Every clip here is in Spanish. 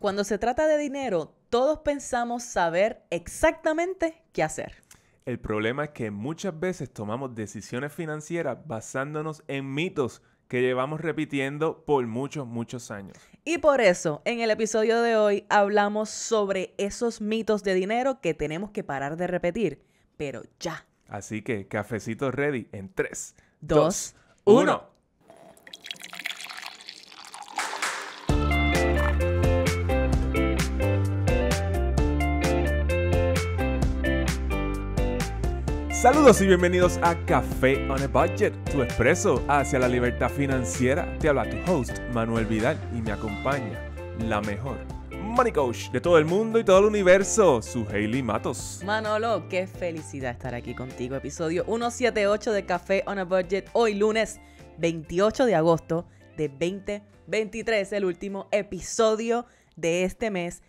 Cuando se trata de dinero, todos pensamos saber exactamente qué hacer. El problema es que muchas veces tomamos decisiones financieras basándonos en mitos que llevamos repitiendo por muchos, muchos años. Y por eso, en el episodio de hoy hablamos sobre esos mitos de dinero que tenemos que parar de repetir, pero ya. Así que, cafecito ready en 3, 2, 1. Saludos y bienvenidos a Café on a Budget, tu expreso hacia la libertad financiera. Te habla tu host Manuel Vidal y me acompaña la mejor Money Coach de todo el mundo y todo el universo, su Hailey Matos. Manolo, qué felicidad estar aquí contigo. Episodio 178 de Café on a Budget, hoy lunes 28 de agosto de 2023, el último episodio de este mes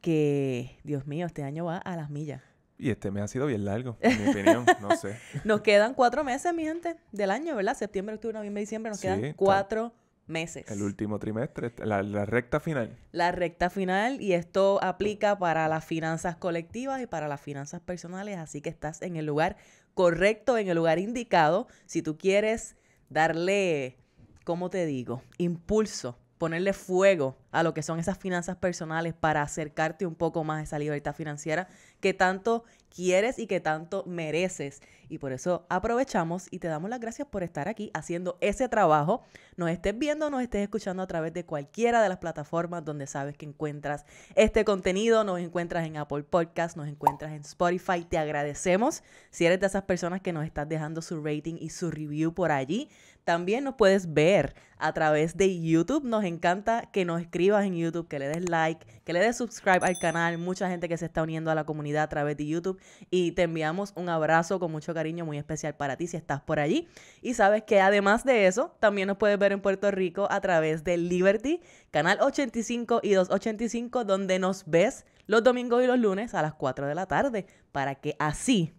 que, Dios mío, este año va a las millas. Y este me ha sido bien largo, en mi opinión, no sé. nos quedan cuatro meses, mi gente, del año, ¿verdad? Septiembre, octubre, noviembre, diciembre, nos quedan cuatro meses. El último trimestre, la, la, recta final. La recta final y esto aplica para las finanzas colectivas y para las finanzas personales, así que estás en el lugar correcto, en el lugar indicado, si tú quieres darle, ¿cómo te digo? Impulso, ponerle fuego a lo que son esas finanzas personales para acercarte un poco más a esa libertad financiera que tanto quieres y que tanto mereces. Y por eso aprovechamos y te damos las gracias por estar aquí haciendo ese trabajo. Nos estés viendo, nos estés escuchando a través de cualquiera de las plataformas donde sabes que encuentras este contenido. Nos encuentras en Apple Podcast, nos encuentras en Spotify. Te agradecemos si eres de esas personas que nos estás dejando su rating y su review por allí. También nos puedes ver a través de YouTube. Nos encanta que nos escribas en YouTube, que le des like, que le des subscribe al canal. Mucha gente que se está uniendo a la comunidad a través de YouTube. Y te enviamos un abrazo con mucho cariño muy especial para ti si estás por allí. Y sabes que además de eso, también nos puedes ver en Puerto Rico a través de Liberty, Canal 85 y 285, donde nos ves los domingos y los lunes a las 4 de la tarde, para que así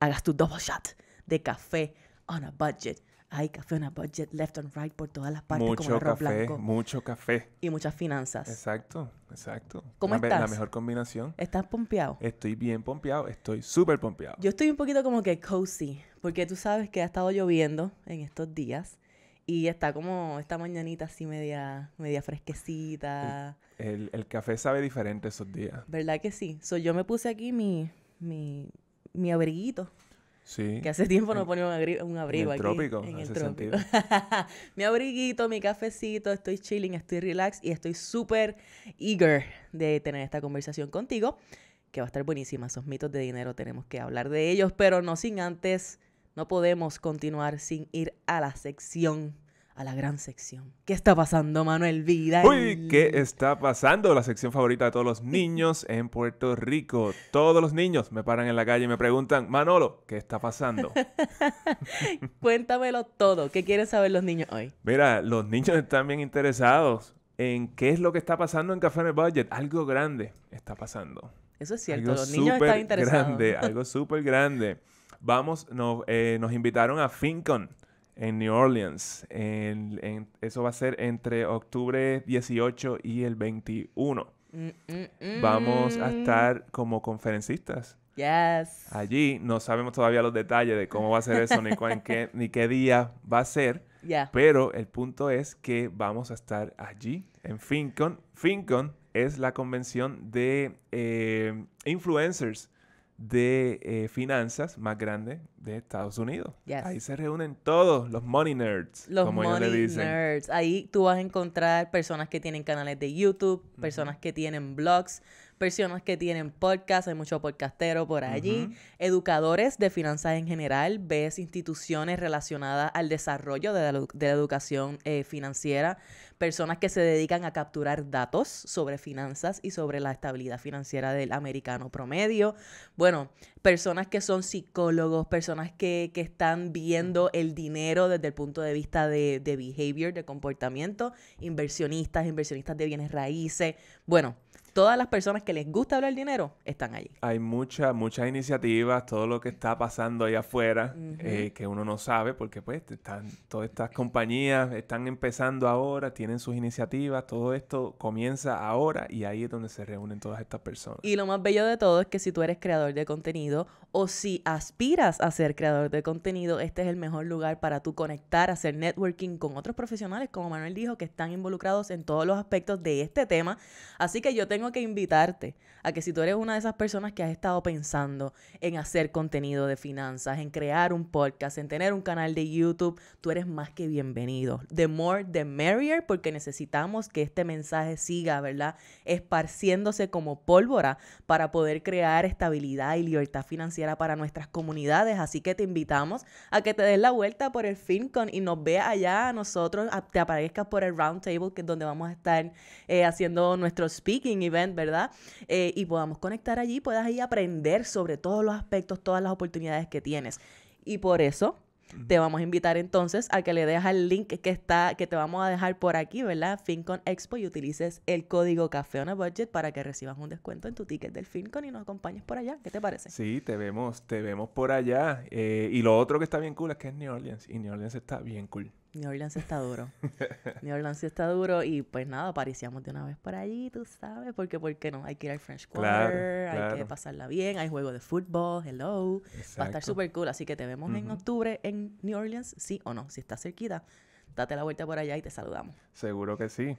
hagas tu double shot de café on a budget hay café en una budget left and right por todas las partes mucho el arroz café, Mucho café. Y muchas finanzas. Exacto, exacto. ¿Cómo la, estás? La mejor combinación. ¿Estás pompeado? Estoy bien pompeado, estoy súper pompeado. Yo estoy un poquito como que cozy, porque tú sabes que ha estado lloviendo en estos días. Y está como esta mañanita así media, media fresquecita. El, el, café sabe diferente esos días. ¿Verdad que sí? soy yo me puse aquí mi, mi, mi abriguito que hace tiempo no ponía un, abrigo en el en el mi abriguito, mi cafecito, estoy chilling, estoy relax y estoy súper eager de tener esta conversación contigo, que va a estar buenísima. Esos mitos de dinero tenemos que hablar de ellos, pero no sin antes, no podemos continuar sin ir a la sección a la gran sección. ¿Qué está pasando, Manuel vida Uy, ¿qué está pasando? La sección favorita de todos los niños en Puerto Rico. Todos los niños me paran en la calle y me preguntan, Manolo, ¿qué está pasando? Cuéntamelo todo. ¿Qué quieren saber los niños hoy? Mira, los niños están bien interesados en qué es lo que está pasando en Café en Budget. Algo grande está pasando. Eso es cierto, los niños están interesados. Grande, algo súper grande. Vamos, nos, eh, nos invitaron a FinCon en New Orleans. eso va a ser entre octubre 18 y el 21. Mm, mm, vamos a mm. estar como conferencistas. Yes. Allí no sabemos todavía los detalles de cómo va a ser eso, ni, qué, ni qué día va a ser. Pero el punto es que vamos a estar allí en FinCon. FinCon es la convención de eh, influencers de eh, finanzas más grande de Estados Unidos. Ahí se reúnen todos los money nerds, los money nerds. Ahí tú vas a encontrar personas que tienen canales de YouTube, personas que tienen blogs, personas que tienen podcast, hay mucho podcasteros por allí, educadores de finanzas en general, ves instituciones relacionadas al desarrollo de la, educación eh, financiera, personas que se dedican a capturar datos sobre finanzas y sobre la estabilidad financiera del americano promedio, bueno, personas que son psicólogos, personas que, están viendo el dinero desde el punto de vista de, de behavior, de comportamiento, inversionistas, inversionistas de bienes raíces, bueno, todas las personas que les gusta hablar dinero están allí. Hay muchas, muchas iniciativas, todo lo que está pasando ahí afuera, eh, que uno no sabe, porque pues están, todas estas compañías están empezando ahora, tienen sus iniciativas, todo esto comienza ahora y ahí es donde se reúnen todas estas personas. Y lo más bello de todo es que si tú eres creador de contenido o si aspiras a ser creador de contenido, este es el mejor lugar para tú conectar, hacer networking con otros profesionales, como Manuel dijo, que están involucrados en todos los aspectos de este tema. Así que yo tengo tengo que invitarte a que si tú eres una de esas personas que has estado pensando en hacer contenido de finanzas, en crear un podcast, en tener un canal de YouTube, tú eres más que bienvenido. The more, the merrier, porque necesitamos que este mensaje siga, ¿verdad? Esparciéndose como pólvora para poder crear estabilidad y libertad financiera para nuestras comunidades. Así que te invitamos a que te des la vuelta por el FinCon y nos vea allá a nosotros, te aparezcas por el roundtable, que es donde vamos a estar eh, haciendo nuestro speaking y ¿verdad? Eh, y podamos conectar allí, puedas ahí aprender sobre todos los aspectos, todas las oportunidades que tienes. Y por eso te vamos a invitar entonces a que le dejes el link que está, que te vamos a dejar por aquí, ¿verdad? FinCon Expo y utilices el código Café Budget para que recibas un descuento en tu ticket del FinCon y nos acompañes por allá. ¿Qué te parece? Sí, te vemos, te vemos por allá. Eh, y lo otro que está bien cool es que es New Orleans y New Orleans está bien cool. New Orleans está duro. New Orleans está duro y pues nada, aparecíamos de una vez por allí, tú sabes, porque ¿por qué no? Hay que ir al French Quarter, hay que pasarla bien, hay juego de fútbol, hello. Va a estar súper cool, así que te vemos en octubre en New Orleans, sí o no, si estás cerquita, date la vuelta por allá y te saludamos. Seguro que sí.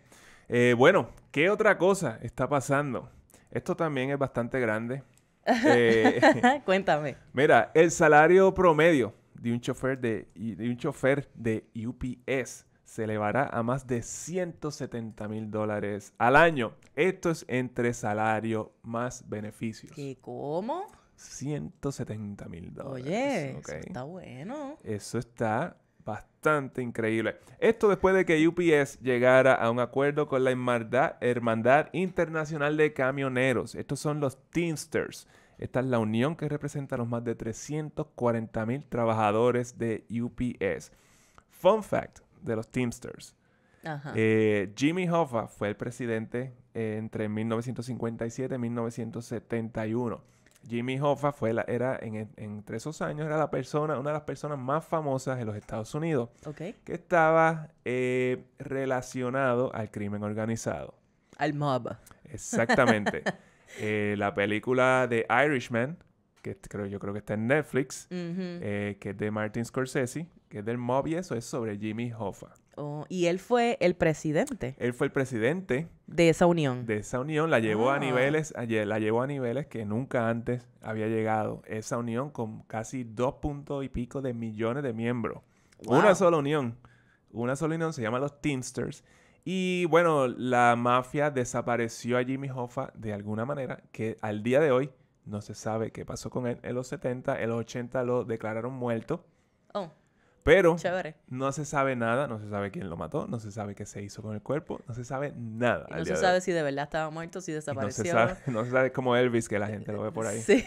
Eh, bueno, ¿qué otra cosa está pasando? Esto también es bastante grande. Eh, Cuéntame. Mira, el salario promedio de un chofer de, de, un chofer de UPS se elevará a más de 170 mil dólares al año. Esto es entre salario más beneficios. ¿Qué? ¿Cómo? 170 mil dólares. Oye, eso está bueno. Eso está bastante increíble. Esto después de que UPS llegara a un acuerdo con la Hermandad, Internacional de Camioneros. Estos son los Teamsters esta es la unión que representa a los más de 340 mil trabajadores de UPS. Fun fact de los Teamsters. Eh, Jimmy Hoffa fue el presidente eh, entre 1957 y 1971. Jimmy Hoffa fue era entre esos años era la persona, una de las personas más famosas de los Estados Unidos, que estaba eh, relacionado al crimen organizado. Al mob. Exactamente. Eh, la película de Irishman, que creo, yo creo que está en Netflix, eh, que es de Martin Scorsese, que es del mob y eso es sobre Jimmy Hoffa. Oh, y él fue el presidente. Él fue el presidente. De esa unión. De esa unión. La llevó a ah. niveles, la llevó a niveles que nunca antes había llegado. Esa unión con casi dos puntos y pico de millones de miembros. Una sola unión. Una sola unión se llama los Teamsters y bueno, la mafia desapareció a Jimmy Hoffa de alguna manera, que al día de hoy no se sabe qué pasó con él en los 70, en los 80 lo declararon muerto. Oh. Pero no se sabe nada, no se sabe quién lo mató, no se sabe qué se hizo con el cuerpo, no se sabe nada. no se sabe si de verdad estaba muerto, si desapareció. No se, sabe, como Elvis, que la gente lo ve por ahí. Sí.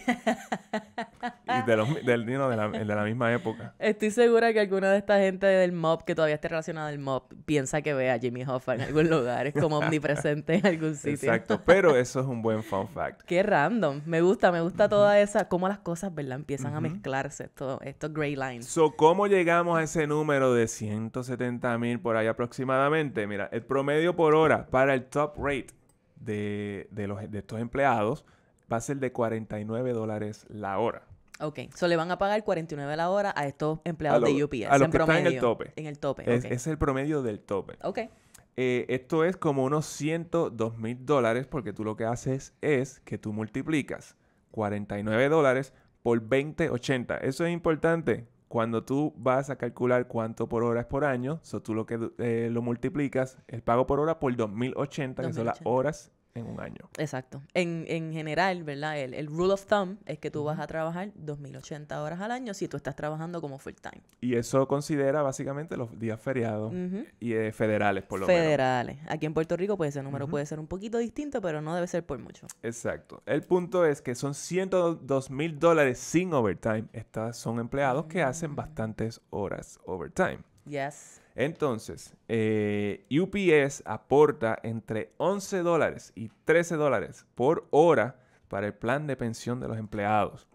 y de, los, del, niño de, la, de, la, misma época. Estoy segura que alguna de esta gente del mob, que todavía esté relacionada al mob, piensa que ve a Jimmy Hoffa en algún lugar, es como omnipresente en algún sitio. Exacto, pero eso es un buen fun fact. Qué random, me gusta, me gusta toda esa, cómo las cosas, ¿verdad? Empiezan a mezclarse, todo, estos gray lines. So, ¿cómo llegamos? ese número de 170 mil por ahí aproximadamente, mira, el promedio por hora para el top rate de, los, de estos empleados va a ser de 49 dólares la hora. Ok, so le van a pagar 49 la hora a estos empleados de UPS. A los en que en el tope. En el tope, es, el promedio del tope. Ok. Eh, esto es como unos 102 mil dólares porque tú lo que haces es que tú multiplicas 49 dólares por 20.80. Eso es importante cuando tú vas a calcular cuánto por hora es por año, so tú lo que eh, lo multiplicas, el pago por hora por mil 2080, que son las horas en un año. Exacto. En, en general, ¿verdad? El, rule of thumb es que tú vas a trabajar 2.080 horas al año si tú estás trabajando como full time. Y eso considera básicamente los días feriados y eh, federales, por lo menos. Federales. Aquí en Puerto Rico, pues ese número puede ser un poquito distinto, pero no debe ser por mucho. Exacto. El punto es que son 102 mil dólares sin overtime. Estas son empleados que ah. hacen bastantes horas overtime. Yes. Entonces, eh, UPS aporta entre 11 dólares y 13 dólares por hora para el plan de pensión de los empleados.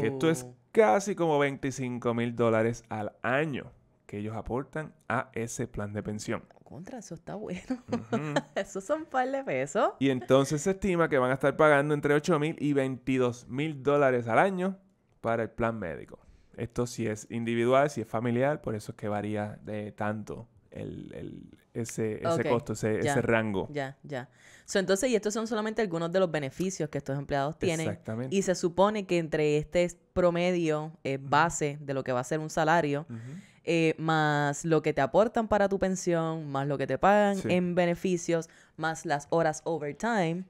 Que esto es casi como 25 mil dólares al año que ellos aportan a ese plan de pensión. Contra, eso está bueno. Eso son par de pesos. Y entonces se estima que van a estar pagando entre 8 mil y 22 mil dólares al año para el plan médico. Esto si es individual, si es familiar, por eso es que varía de tanto el, ese, costo, ese, ese, rango. Ya, ya. entonces, y estos son solamente algunos de los beneficios que estos empleados tienen. Exactamente. Y se supone que entre este promedio eh, base de lo que va a ser un salario, eh, más lo que te aportan para tu pensión, más lo que te pagan en beneficios, más las horas overtime,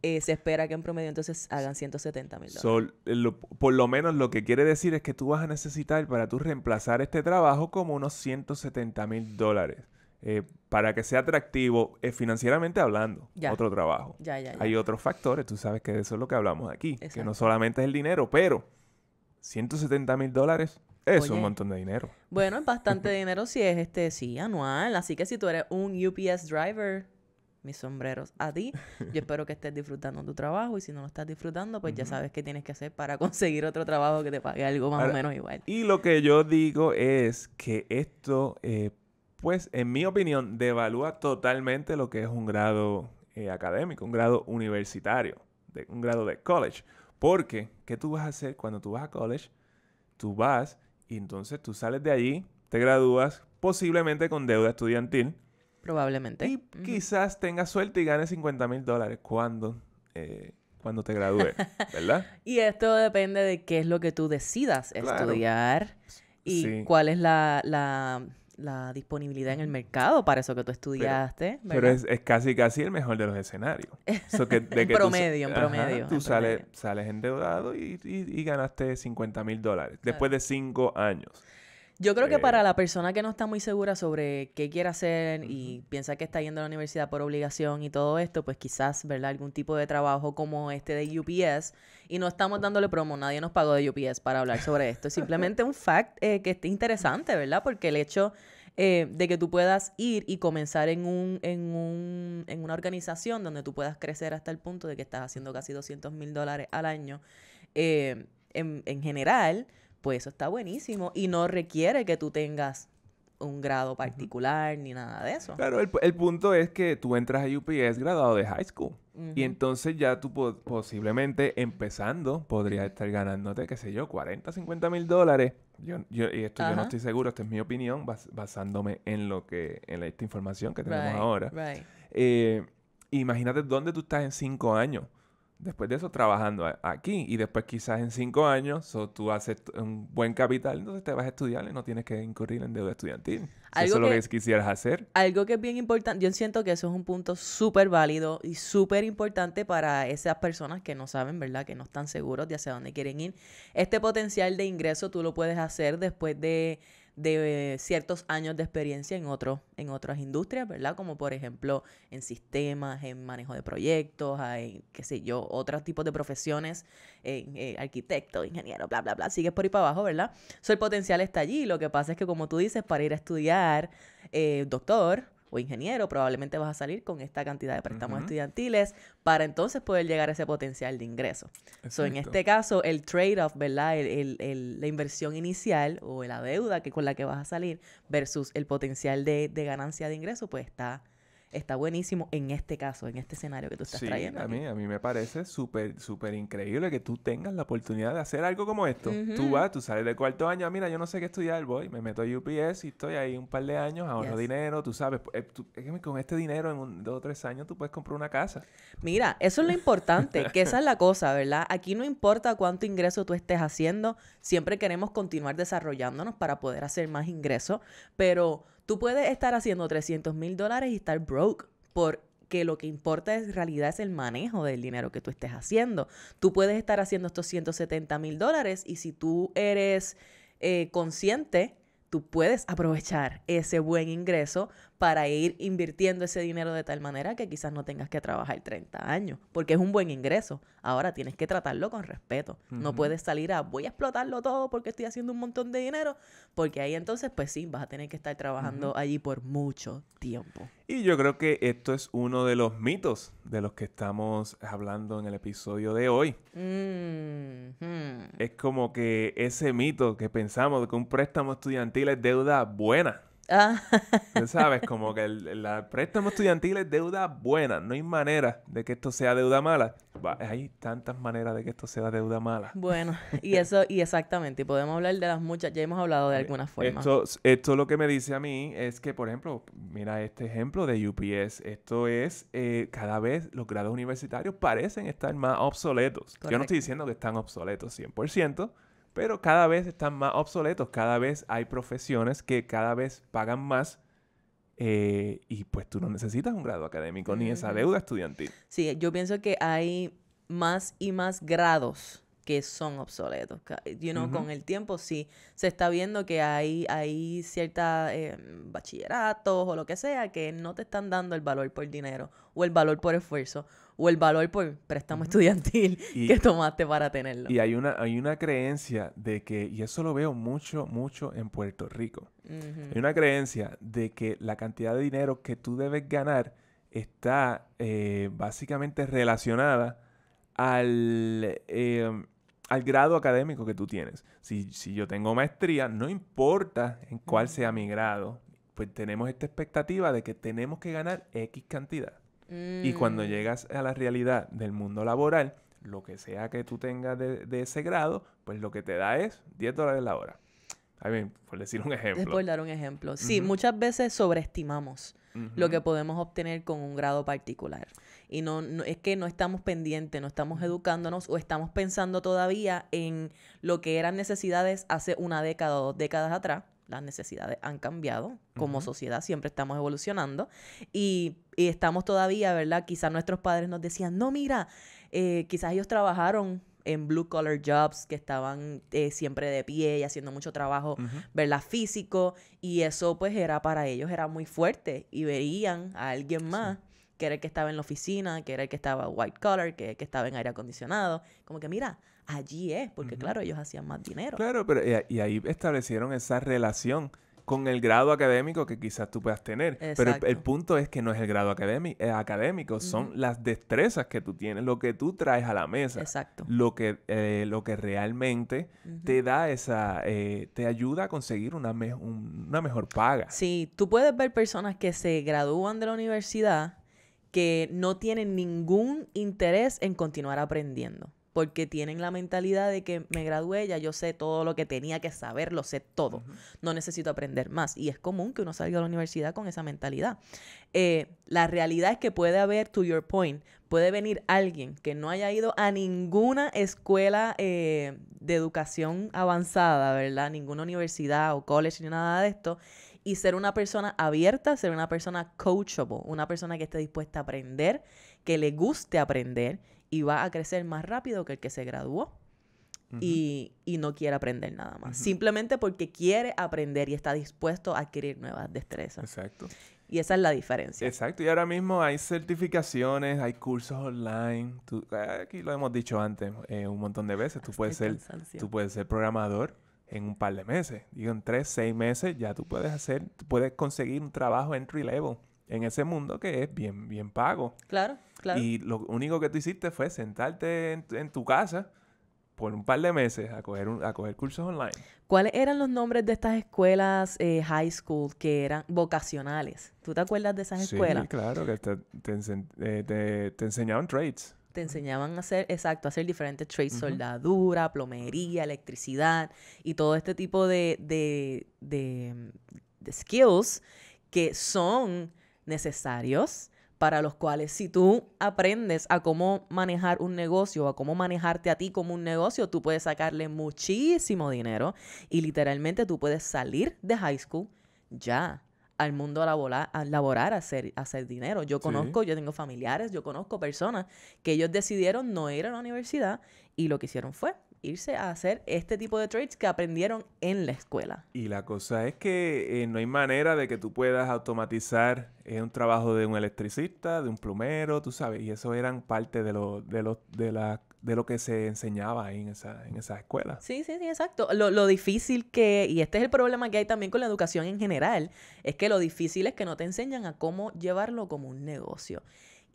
eh, se espera que en promedio entonces hagan 170 mil dólares. Eh, por lo menos lo que quiere decir es que tú vas a necesitar para tú reemplazar este trabajo como unos 170 mil dólares. para que sea atractivo financieramente hablando, otro trabajo. Hay otros factores, tú sabes que de eso es lo que hablamos aquí, que no solamente es el dinero, pero 170 mil dólares es un montón de dinero. Bueno, es bastante dinero si es este, sí, anual. Así que si tú eres un UPS driver, mis sombreros a ti. Yo espero que estés disfrutando tu trabajo y si no lo estás disfrutando, pues ya sabes qué tienes que hacer para conseguir otro trabajo que te pague algo más o menos igual. Y lo que yo digo es que esto, eh, pues en mi opinión, devalúa totalmente lo que es un grado eh, académico, un grado universitario, un grado de college. Porque, ¿qué tú vas a hacer cuando tú vas a college? Tú vas y entonces tú sales de allí, te gradúas, posiblemente con deuda estudiantil. Probablemente. Y quizás tengas suerte y ganes 50 mil dólares cuando, eh, cuando te gradúes, ¿verdad? y esto depende de qué es lo que tú decidas estudiar y cuál es la, la la disponibilidad en el mercado para eso que tú estudiaste. Pero, es, casi casi el mejor de los escenarios. Eso que, de que promedio, tú, en promedio. Tú sales, sales endeudado y, y, ganaste 50 mil dólares después de cinco años. Yo creo que eh, para la persona que no está muy segura sobre qué quiere hacer y piensa que está yendo a la universidad por obligación y todo esto, pues quizás, ¿verdad? Algún tipo de trabajo como este de UPS. Y no estamos dándole promo, nadie nos pagó de UPS para hablar sobre esto. Es simplemente un fact eh, que esté interesante, ¿verdad? Porque el hecho eh, de que tú puedas ir y comenzar en, un, en, un, en una organización donde tú puedas crecer hasta el punto de que estás haciendo casi 200 mil dólares al año en, en general pues eso está buenísimo y no requiere que tú tengas un grado particular ni nada de eso. Claro, el, punto es que tú entras a UPS graduado de high school y entonces ya tú posiblemente empezando podrías estar ganándote, qué sé yo, 40, 50 mil dólares. y esto yo no estoy seguro, esta es mi opinión basándome en lo que, en esta información que tenemos ahora. Eh, imagínate dónde tú estás en cinco años después de eso trabajando aquí y después quizás en cinco años o tú haces un buen capital, entonces te vas a estudiar y no tienes que incurrir en deuda estudiantil. Algo eso es lo que quisieras hacer. Algo que es bien importante, yo siento que eso es un punto súper válido y súper importante para esas personas que no saben, ¿verdad? Que no están seguros de hacia dónde quieren ir. Este potencial de ingreso tú lo puedes hacer después de de ciertos años de experiencia en, en otras industrias, ¿verdad? Como por ejemplo en sistemas, en manejo de proyectos, hay, qué sé yo, otros tipos de profesiones, en, eh, arquitecto, ingeniero, bla, bla, bla. Sigues por ahí para abajo, ¿verdad? Soy el potencial está allí. Lo que pasa es que, como tú dices, para ir a estudiar eh, doctor, o ingeniero, probablemente vas a salir con esta cantidad de préstamos estudiantiles para entonces poder llegar a ese potencial de ingreso. So, en este caso, el trade-off, ¿verdad? El, la inversión inicial o la deuda que, con la que vas a salir versus el potencial de, de ganancia de ingreso, pues está está buenísimo en este caso, en este escenario que tú estás trayendo. A mí, a mí me parece súper, súper increíble que tú tengas la oportunidad de hacer algo como esto. Tú vas, tú sales del cuarto año, mira, yo no sé qué estudiar, voy, me meto a UPS y estoy ahí un par de años, ahorro dinero, tú sabes. Eh, con este dinero en dos o tres años tú puedes comprar una casa. Mira, eso es lo importante, que esa es la cosa, ¿verdad? Aquí no importa cuánto ingreso tú estés haciendo, siempre queremos continuar desarrollándonos para poder hacer más ingresos, pero Tú puedes estar haciendo 300 mil dólares y estar broke porque lo que importa en realidad es el manejo del dinero que tú estés haciendo. Tú puedes estar haciendo estos 170 mil dólares y si tú eres eh, consciente, tú puedes aprovechar ese buen ingreso para ir invirtiendo ese dinero de tal manera que quizás no tengas que trabajar 30 años, porque es un buen ingreso. Ahora tienes que tratarlo con respeto. No puedes salir a voy a explotarlo todo porque estoy haciendo un montón de dinero, porque ahí entonces pues sí, vas a tener que estar trabajando allí por mucho tiempo. Y yo creo que esto es uno de los mitos de los que estamos hablando en el episodio de hoy. Mm-hmm. Es como que ese mito que pensamos de que un préstamo estudiantil es deuda buena. Ah. ¿Sabes? Como que el, préstamo estudiantil es deuda buena. No hay manera de que esto sea deuda mala. hay tantas maneras de que esto sea deuda mala. Bueno, y eso, y exactamente. Y podemos hablar de las muchas. Ya hemos hablado de algunas formas. Esto, esto lo que me dice a mí es que, por ejemplo, mira este ejemplo de UPS. Esto es, eh, cada vez los grados universitarios parecen estar más obsoletos. Yo no estoy diciendo que están obsoletos 100% pero cada vez están más obsoletos, cada vez hay profesiones que cada vez pagan más eh, y pues tú no necesitas un grado académico ni esa deuda estudiantil. Sí, yo pienso que hay más y más grados que son obsoletos. Eh, you know, Con el tiempo sí se está viendo que hay, hay eh, bachilleratos o lo que sea que no te están dando el valor por dinero o el valor por esfuerzo o el valor por préstamo estudiantil que tomaste para tenerlo. Y hay una, hay una creencia de que, y eso lo veo mucho, mucho en Puerto Rico, hay una creencia de que la cantidad de dinero que tú debes ganar está eh, básicamente relacionada al... Em, al grado académico que tú tienes. Si, yo tengo maestría, no importa en cuál sea mi grado, pues tenemos esta expectativa de que tenemos que ganar X cantidad. Y cuando mm. llegas a la realidad del mundo laboral, lo que sea que tú tengas de, de ese grado, pues lo que te da es 10 dólares la hora. I mean, por decir un ejemplo. Es por dar un ejemplo. Sí, muchas veces sobreestimamos lo que podemos obtener con un grado particular. Y no, es que no estamos pendientes, no estamos educándonos o estamos pensando todavía en lo que eran necesidades hace una década o dos décadas atrás. Las necesidades han cambiado. Como sociedad siempre estamos evolucionando. Y, y estamos todavía, ¿verdad? Quizás nuestros padres nos decían, no, mira, eh, quizás ellos trabajaron en blue collar jobs que estaban eh, siempre de pie y haciendo mucho trabajo, Físico. Y eso pues era para ellos, era muy fuerte. Y veían a alguien más. que era el que estaba en la oficina, que era el que estaba white collar, que que estaba en aire acondicionado. Como que mira, allí es, porque claro, ellos hacían más dinero. Claro, pero eh, y, ahí establecieron esa relación con el grado académico que quizás tú puedas tener. Pero el, punto es que no es el grado eh, académico, son las destrezas que tú tienes, lo que tú traes a la mesa. Lo que, eh, lo que realmente te da esa, eh, te ayuda a conseguir una, una mejor paga. Sí, tú puedes ver personas que se gradúan de la universidad que no tienen ningún interés en continuar aprendiendo porque tienen la mentalidad de que me gradué, ya yo sé todo lo que tenía que saber, lo sé todo, no necesito aprender más. Y es común que uno salga a la universidad con esa mentalidad. Eh, la realidad es que puede haber, to your point, puede venir alguien que no haya ido a ninguna escuela eh, de educación avanzada, ¿verdad? Ninguna universidad o college ni nada de esto, y ser una persona abierta, ser una persona coachable, una persona que esté dispuesta a aprender, que le guste aprender y va a crecer más rápido que el que se graduó y, no quiere aprender nada más. Simplemente porque quiere aprender y está dispuesto a adquirir nuevas destrezas. Exacto. Y esa es la diferencia. Exacto. Y ahora mismo hay certificaciones, hay cursos online. Eh, aquí lo hemos dicho antes eh, un montón de veces. tú puedes, ser, tú puedes ser programador en un par de meses. Digo, en tres, seis meses ya tú puedes hacer, puedes conseguir un trabajo entry level en ese mundo que es bien, bien pago. Claro. Y lo único que tú hiciste fue sentarte en, tu casa por un par de meses a coger, a cursos online. ¿Cuáles eran los nombres de estas escuelas eh, high school que eran vocacionales? ¿Tú te acuerdas de esas escuelas? Sí, claro, que eh, te, enseñaban trades. Te enseñaban a hacer, exacto, a hacer diferentes trades, soldadura, plomería, electricidad y todo este tipo de skills que son necesarios para los cuales si tú aprendes a cómo manejar un negocio, a cómo manejarte a ti como un negocio, tú puedes sacarle muchísimo dinero y literalmente tú puedes salir de high school ya al mundo laboral, a laborar, a hacer, dinero. Yo conozco, yo tengo familiares, yo conozco personas que ellos decidieron no ir a la universidad y lo que hicieron fue irse a hacer este tipo de trades que aprendieron en la escuela. Y la cosa es que eh, no hay manera de que tú puedas automatizar eh, un trabajo de un electricista, de un plumero, tú sabes, y eso eran parte de lo, de de de lo que se enseñaba ahí en esa, en esa escuela. Sí, sí, sí, exacto. Lo, lo difícil que, y este es el problema que hay también con la educación en general, es que lo difícil es que no te enseñan a cómo llevarlo como un negocio.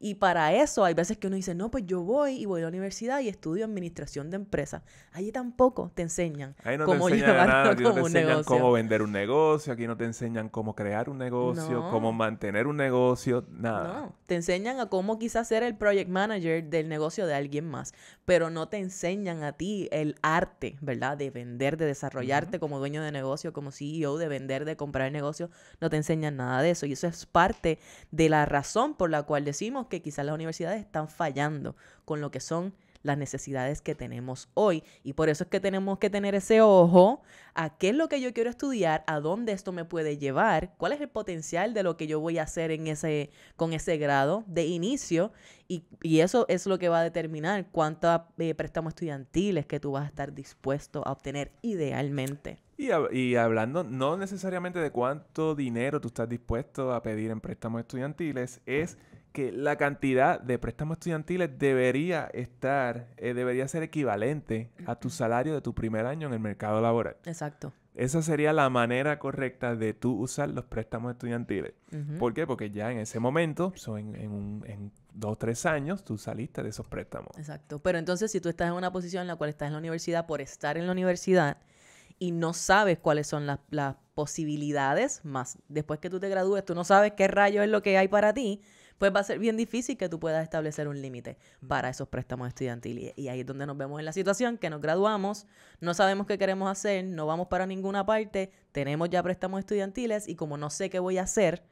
Y para eso hay veces que uno dice, no, pues yo voy y voy a la universidad y estudio administración de empresas. Allí tampoco te enseñan cómo te enseñan Aquí no te un enseñan negocio. cómo vender un negocio, aquí no te enseñan cómo crear un negocio, cómo mantener un negocio, nada. No, te enseñan a cómo quizás ser el project manager del negocio de alguien más, pero no te enseñan a ti el arte, ¿verdad? De vender, de desarrollarte como dueño de negocio, como CEO, de vender, de comprar el negocio, no te enseñan nada de eso. Y eso es parte de la razón por la cual decimos que quizás las universidades están fallando con lo que son las necesidades que tenemos hoy. Y por eso es que tenemos que tener ese ojo a qué es lo que yo quiero estudiar, a dónde esto me puede llevar, cuál es el potencial de lo que yo voy a hacer en ese, con ese grado de inicio. Y, eso es lo que va a determinar cuántos eh, préstamos estudiantiles que tú vas a estar dispuesto a obtener idealmente. Y, hablando no necesariamente de cuánto dinero tú estás dispuesto a pedir en préstamos estudiantiles, es que la cantidad de préstamos estudiantiles debería estar, eh, debería ser equivalente a tu salario de tu primer año en el mercado laboral. Exacto. Esa sería la manera correcta de tú usar los préstamos estudiantiles. ¿Por qué? Porque ya en ese momento, son en, dos o tres años, tú saliste de esos préstamos. Exacto. Pero entonces, si tú estás en una posición en la cual estás en la universidad por estar en la universidad y no sabes cuáles son las, las posibilidades, más después que tú te gradúes, tú no sabes qué rayo es lo que hay para ti, pues va a ser bien difícil que tú puedas establecer un límite para esos préstamos estudiantiles. Y ahí es donde nos vemos en la situación que nos graduamos, no sabemos qué queremos hacer, no vamos para ninguna parte, tenemos ya préstamos estudiantiles y como no sé qué voy a hacer,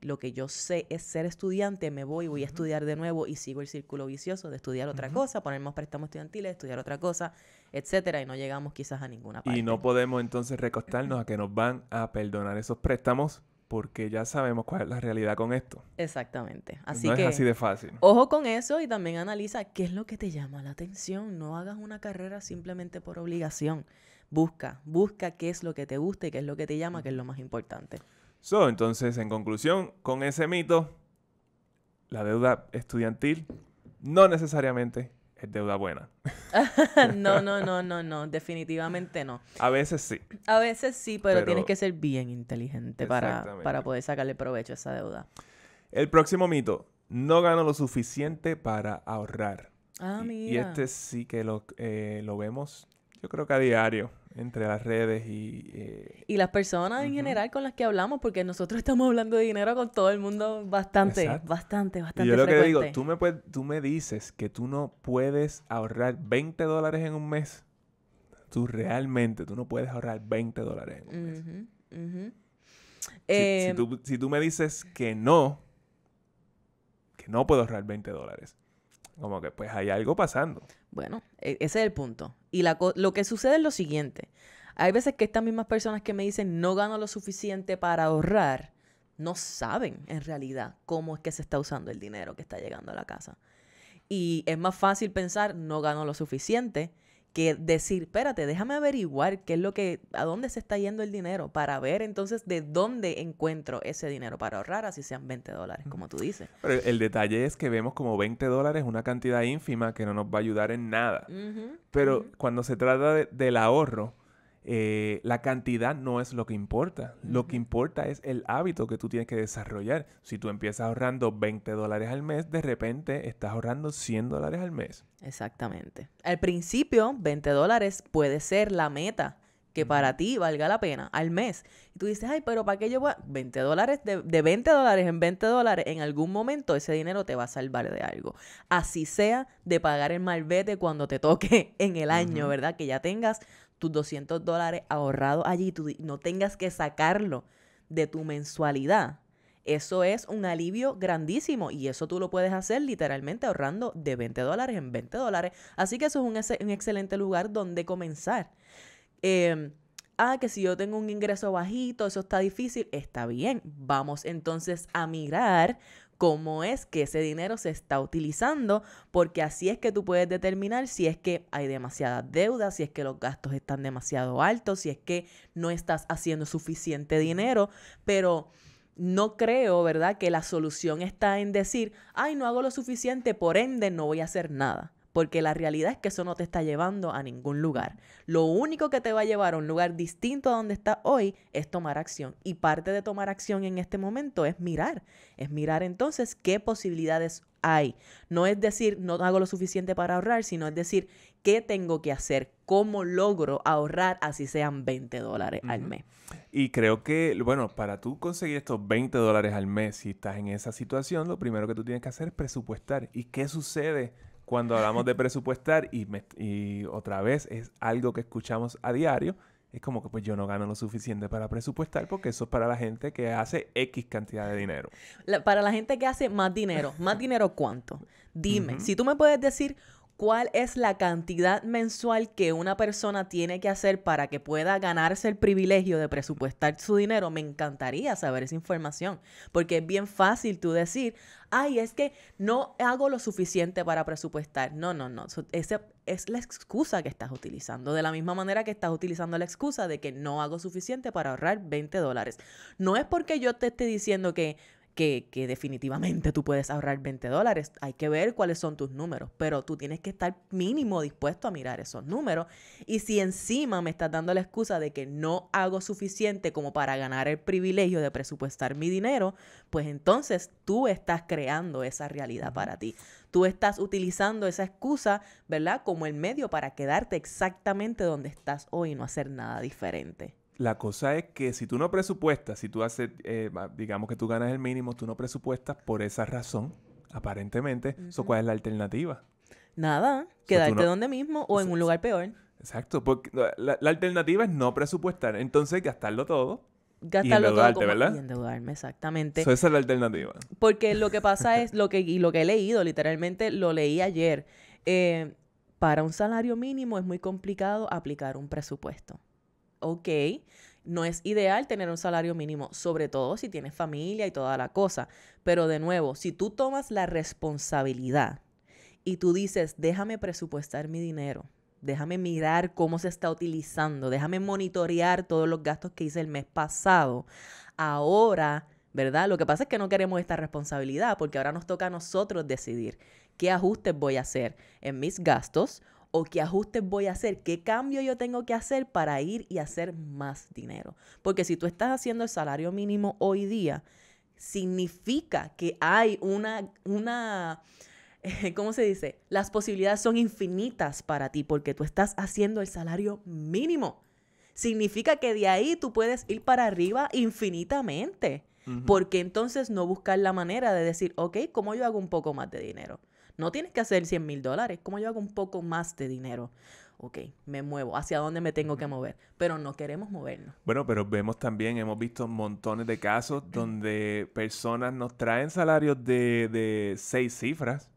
lo que yo sé es ser estudiante, me voy, voy a estudiar de nuevo y sigo el círculo vicioso de estudiar otra cosa, poner más préstamos estudiantiles, estudiar otra cosa, etcétera, y no llegamos quizás a ninguna parte. Y no podemos entonces recostarnos a que nos van a perdonar esos préstamos porque ya sabemos cuál es la realidad con esto. Exactamente. Así no es así de fácil. Ojo con eso y también analiza qué es lo que te llama la atención. No hagas una carrera simplemente por obligación. Busca, busca qué es lo que te gusta y qué es lo que te llama, que es lo más importante. So, entonces, en conclusión, con ese mito, la deuda estudiantil no necesariamente deuda buena. no, no, no, no, no, definitivamente no. A veces sí. A veces sí, pero, tienes que ser bien inteligente para, poder sacarle provecho a esa deuda. El próximo mito, no gano lo suficiente para ahorrar. Ah, y, este sí que lo, eh, lo vemos, yo creo que a diario entre las redes y... Eh, y las personas en general con las que hablamos, porque nosotros estamos hablando de dinero con todo el mundo bastante, bastante, bastante. Y yo lo que digo, tú me, puedes, tú me dices que tú no puedes ahorrar 20 dólares en un mes. Tú realmente, tú no puedes ahorrar 20 dólares en un mes. Em, si tú me dices que no, que no puedo ahorrar 20 dólares como que pues hay algo pasando. Bueno, e, ese es el punto. Y la lo que sucede es lo siguiente. Hay veces que estas mismas personas que me dicen no gano lo suficiente para ahorrar, no saben en realidad cómo es que se está usando el dinero que está llegando a la casa. Y es más fácil pensar no gano lo suficiente que decir, espérate, déjame averiguar qué es lo que, a dónde se está yendo el dinero para ver entonces de dónde encuentro ese dinero para ahorrar, así sean 20 dólares, como tú dices. el detalle es que vemos como 20 dólares una cantidad ínfima que no nos va a ayudar en nada. Pero cuando se trata del ahorro, eh, la cantidad no es lo que importa. Lo que importa es el hábito que tú tienes que desarrollar. Si tú empiezas ahorrando 20 dólares al mes, de repente estás ahorrando 100 dólares al mes. Exactamente. Al principio, 20 dólares puede ser la meta que para ti valga la pena al mes. Y tú dices, ay, pero ¿para qué yo 20 dólares, de, 20 dólares en 20 dólares, en algún momento ese dinero te va a salvar de algo. Así sea de pagar el malvete cuando te toque en el año, ¿verdad? Que ya tengas tus 200 dólares ahorrados allí, tú no tengas que sacarlo de tu mensualidad. Eso es un alivio grandísimo y eso tú lo puedes hacer literalmente ahorrando de 20 dólares en 20 dólares. Así que eso es un, excelente lugar donde comenzar. Em, ah, que si yo tengo un ingreso bajito, eso está difícil. Está bien, vamos entonces a mirar cómo es que ese dinero se está utilizando, porque así es que tú puedes determinar si es que hay demasiadas deudas, si es que los gastos están demasiado altos, si es que no estás haciendo suficiente dinero, pero no creo, ¿verdad?, que la solución está en decir, ay, no hago lo suficiente, por ende no voy a hacer nada porque la realidad es que eso no te está llevando a ningún lugar. Lo único que te va a llevar a un lugar distinto a donde estás hoy es tomar acción. Y parte de tomar acción en este momento es mirar, es mirar entonces qué posibilidades hay. No es decir, no hago lo suficiente para ahorrar, sino es decir, ¿qué tengo que hacer? ¿Cómo logro ahorrar así sean 20 dólares al mes? Y creo que, bueno, para tú conseguir estos 20 dólares al mes, si estás en esa situación, lo primero que tú tienes que hacer es presupuestar. ¿Y qué sucede? cuando hablamos de presupuestar y, y otra vez es algo que escuchamos a diario, es como que pues yo no gano lo suficiente para presupuestar porque eso es para la gente que hace X cantidad de dinero. para la gente que hace más dinero, más dinero cuánto? Dime, si tú me puedes decir cuál es la cantidad mensual que una persona tiene que hacer para que pueda ganarse el privilegio de presupuestar su dinero, me encantaría saber esa información, porque es bien fácil tú decir, ay, es que no hago lo suficiente para presupuestar. No, no, no, esa es la excusa que estás utilizando, de la misma manera que estás utilizando la excusa de que no hago suficiente para ahorrar 20 dólares. No es porque yo te esté diciendo que que, definitivamente tú puedes ahorrar 20 dólares. Hay que ver cuáles son tus números, pero tú tienes que estar mínimo dispuesto a mirar esos números. Y si encima me estás dando la excusa de que no hago suficiente como para ganar el privilegio de presupuestar mi dinero, pues entonces tú estás creando esa realidad para ti. Tú estás utilizando esa excusa, ¿verdad? Como el medio para quedarte exactamente donde estás hoy y no hacer nada diferente la cosa es que si tú no presupuestas, si tú haces, eh, digamos que tú ganas el mínimo, tú no presupuestas por esa razón, aparentemente, ¿cuál es la alternativa? Nada, quedarte donde mismo o, en un lugar peor. Exacto, porque la, alternativa es no presupuestar, entonces gastarlo todo. y endeudarte, todo ¿verdad? Y endeudarme, exactamente. esa es la alternativa. Porque lo que pasa es, lo que, y lo que he leído, literalmente lo leí ayer, eh, para un salario mínimo es muy complicado aplicar un presupuesto ok, no es ideal tener un salario mínimo, sobre todo si tienes familia y toda la cosa. Pero de nuevo, si tú tomas la responsabilidad y tú dices, déjame presupuestar mi dinero, déjame mirar cómo se está utilizando, déjame monitorear todos los gastos que hice el mes pasado, ahora... ¿Verdad? Lo que pasa es que no queremos esta responsabilidad porque ahora nos toca a nosotros decidir qué ajustes voy a hacer en mis gastos o qué ajustes voy a hacer, qué cambio yo tengo que hacer para ir y hacer más dinero. Porque si tú estás haciendo el salario mínimo hoy día, significa que hay una, una, ¿cómo se dice? Las posibilidades son infinitas para ti porque tú estás haciendo el salario mínimo. Significa que de ahí tú puedes ir para arriba infinitamente. Porque entonces no buscar la manera de decir, ok, ¿cómo yo hago un poco más de dinero? No tienes que hacer 100 mil dólares. ¿Cómo yo hago un poco más de dinero? ok, me muevo, hacia dónde me tengo que mover, pero no queremos movernos. Bueno, pero vemos también, hemos visto montones de casos mm. donde personas nos traen salarios de, de, seis cifras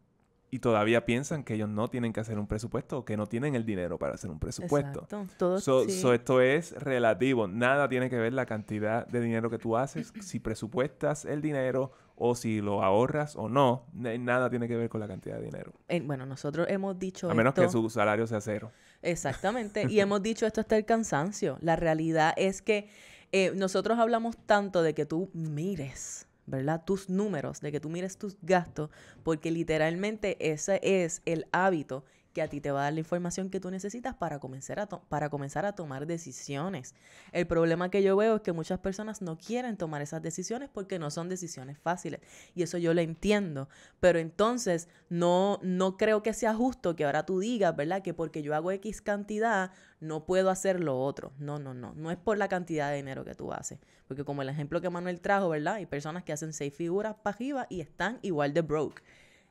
y todavía piensan que ellos no tienen que hacer un presupuesto o que no tienen el dinero para hacer un presupuesto. Exacto. Todo, so, esto es relativo, nada tiene que ver la cantidad de dinero que tú haces, si presupuestas el dinero o si lo ahorras o no, nada tiene que ver con la cantidad de dinero. bueno, nosotros hemos dicho... A menos que su salario sea cero. Exactamente, y hemos dicho esto hasta el cansancio. La realidad es que eh, nosotros hablamos tanto de que tú mires, ¿verdad? Tus números, de que tú mires tus gastos, porque literalmente ese es el hábito que a ti te va a dar la información que tú necesitas para comenzar a, para comenzar a tomar decisiones. El problema que yo veo es que muchas personas no quieren tomar esas decisiones porque no son decisiones fáciles. Y eso yo lo entiendo. Pero entonces no, no creo que sea justo que ahora tú digas, ¿verdad? Que porque yo hago X cantidad, no puedo hacer lo otro. No, no, no. No es por la cantidad de dinero que tú haces. Porque como el ejemplo que Manuel trajo, ¿verdad? Hay personas que hacen seis figuras para arriba y están igual de broke.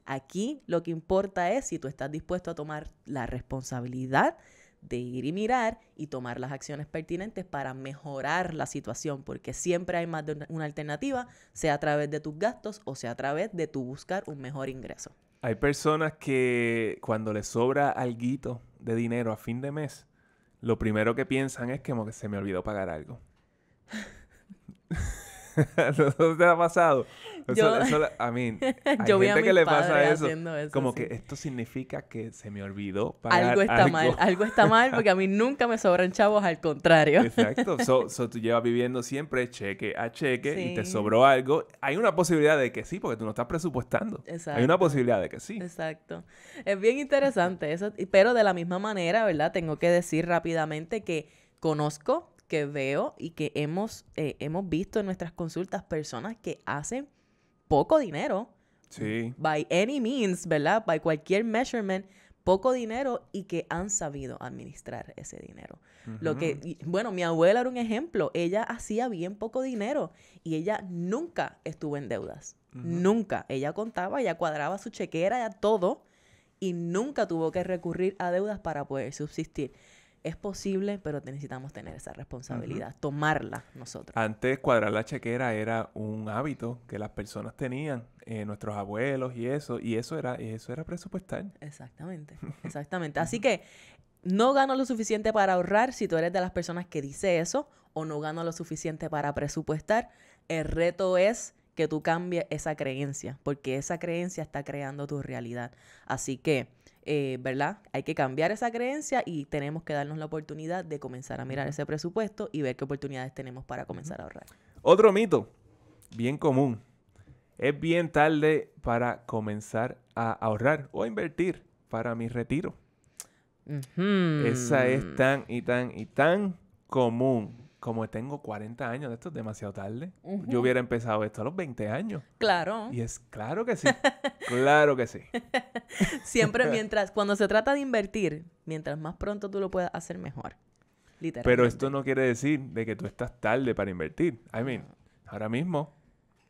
Aquí lo que importa es si tú estás dispuesto a tomar la responsabilidad de ir y mirar y tomar las acciones pertinentes para mejorar la situación, porque siempre hay más de una alternativa, sea a través de tus gastos o sea a través de tu buscar un mejor ingreso. Hay personas que cuando les sobra algo de dinero a fin de mes, lo primero que piensan es que se me olvidó pagar algo. te ha pasado. Yo, mí que le pasa eso. como que esto significa que se me olvidó pagar algo. está mal, algo está mal porque a mí nunca me sobran chavos, al contrario. Exacto. So, tú llevas viviendo siempre cheque a cheque y te sobró algo. Hay una posibilidad de que sí porque tú no estás presupuestando. Exacto. Hay una posibilidad de que sí. Exacto. Es bien interesante eso, pero de la misma manera, ¿verdad? Tengo que decir rápidamente que conozco que veo y que hemos, eh, hemos visto en nuestras consultas personas que hacen poco dinero. Sí. By any means, ¿verdad? By cualquier measurement, poco dinero y que han sabido administrar ese dinero. Lo que, bueno, mi abuela era un ejemplo. Ella hacía bien poco dinero y ella nunca estuvo en deudas. Nunca. Ella contaba, ella cuadraba su chequera, ya todo y nunca tuvo que recurrir a deudas para poder subsistir. Es posible, pero necesitamos tener esa responsabilidad, tomarla nosotros. Antes cuadrar la chequera era un hábito que las personas tenían, eh, nuestros abuelos y eso, y eso era, eso era presupuestar. Exactamente, exactamente. Así que no gano lo suficiente para ahorrar si tú eres de las personas que dice eso, o no gano lo suficiente para presupuestar. El reto es que tú cambies esa creencia, porque esa creencia está creando tu realidad. Así que eh, ¿verdad? Hay que cambiar esa creencia y tenemos que darnos la oportunidad de comenzar a mirar ese presupuesto y ver qué oportunidades tenemos para comenzar a ahorrar. Otro mito, bien común. Es bien tarde para comenzar a ahorrar o a invertir para mi retiro. Esa es tan y tan y tan común como tengo 40 años, esto es demasiado tarde. Yo hubiera empezado esto a los 20 años. Claro. Y es claro que sí. claro que sí. Siempre mientras, cuando se trata de invertir, mientras más pronto tú lo puedas hacer mejor. Literalmente. Pero esto no quiere decir de que tú estás tarde para invertir. I mean, ahora mismo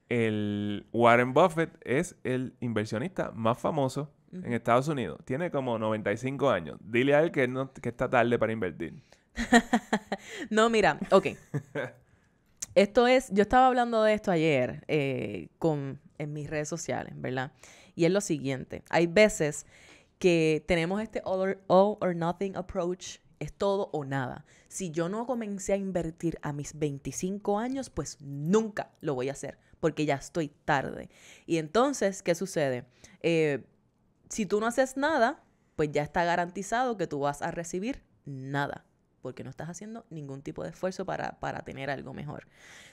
el Warren Buffett es el inversionista más famoso en Estados Unidos. Tiene como 95 años. Dile a él que, no, que está tarde para invertir. no, mira, ok. Esto es, yo estaba hablando de esto ayer eh, con, en mis redes sociales, ¿verdad? Y es lo siguiente, hay veces que tenemos este all or, nothing approach es todo o nada. Si yo no comencé a invertir a mis 25 años, pues nunca lo voy a hacer, porque ya estoy tarde. Y entonces, ¿qué sucede? Eh, si tú no haces nada, pues ya está garantizado que tú vas a recibir nada porque no estás haciendo ningún tipo de esfuerzo para, tener algo mejor.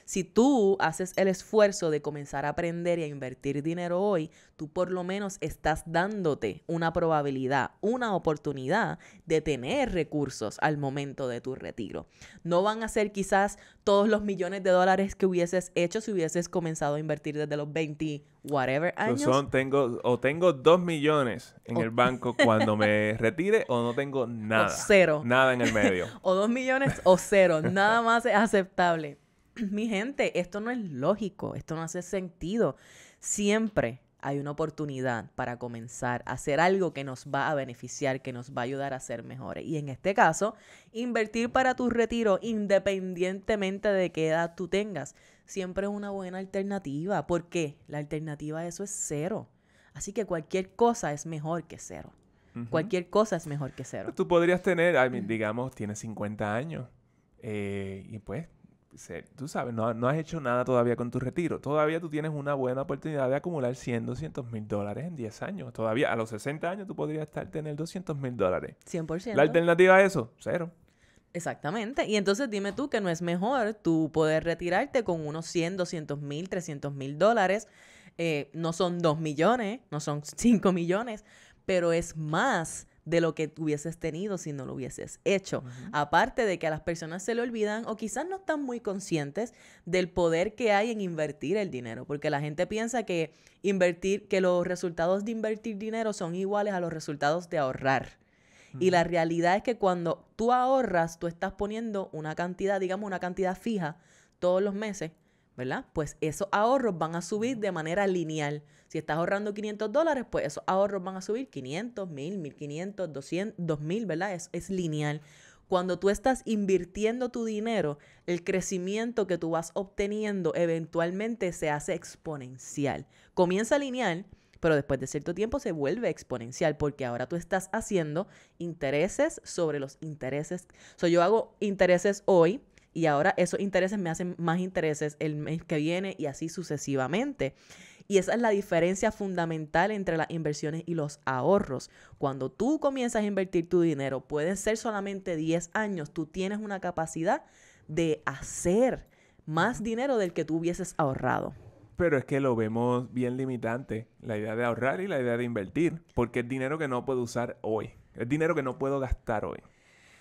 Si tú haces el esfuerzo de comenzar a aprender y a invertir dinero hoy, tú por lo menos estás dándote una probabilidad, una oportunidad de tener recursos al momento de tu retiro. No van a ser quizás todos los millones de dólares que hubieses hecho si hubieses comenzado a invertir desde los 20, whatever años. tengo, o tengo dos millones en el banco cuando me retire o no tengo nada. cero. Nada en el medio. o dos millones o cero. Nada más es aceptable. Mi gente, esto no es lógico, esto no hace sentido. Siempre hay una oportunidad para comenzar a hacer algo que nos va a beneficiar, que nos va a ayudar a ser mejores. Y en este caso, invertir para tu retiro independientemente de qué edad tú tengas, siempre es una buena alternativa, porque la alternativa a eso es cero. Así que cualquier cosa es mejor que cero. Cualquier cosa es mejor que cero. Tú podrías tener, mm. digamos, tienes 50 años eh, y pues tú sabes, no, has hecho nada todavía con tu retiro. Todavía tú tienes una buena oportunidad de acumular 100, 200 mil dólares en 10 años. Todavía a los 60 años tú podrías estar tener 200 mil dólares. 100%. La alternativa a eso, cero. Exactamente. Y entonces dime tú que no es mejor tú poder retirarte con unos 100, 200 mil, 300 mil dólares. Eh, no son 2 millones, no son 5 millones, pero es más de lo que hubieses tenido si no lo hubieses hecho. Aparte de que a las personas se le olvidan o quizás no están muy conscientes del poder que hay en invertir el dinero, porque la gente piensa que invertir que los resultados de invertir dinero son iguales a los resultados de ahorrar. Y la realidad es que cuando tú ahorras, tú estás poniendo una cantidad, digamos una cantidad fija todos los meses, ¿verdad? Pues esos ahorros van a subir de manera lineal. Si estás ahorrando 500 dólares, pues esos ahorros van a subir 500, 1000, 1500, 200, 2000, ¿verdad? Es, es lineal. Cuando tú estás invirtiendo tu dinero, el crecimiento que tú vas obteniendo eventualmente se hace exponencial. Comienza lineal, pero después de cierto tiempo se vuelve exponencial porque ahora tú estás haciendo intereses sobre los intereses. So, yo hago intereses hoy y ahora esos intereses me hacen más intereses el mes que viene y así sucesivamente. Y esa es la diferencia fundamental entre las inversiones y los ahorros. Cuando tú comienzas a invertir tu dinero, puede ser solamente 10 años, tú tienes una capacidad de hacer más dinero del que tú hubieses ahorrado. Pero es que lo vemos bien limitante, la idea de ahorrar y la idea de invertir, porque es dinero que no puedo usar hoy, es dinero que no puedo gastar hoy.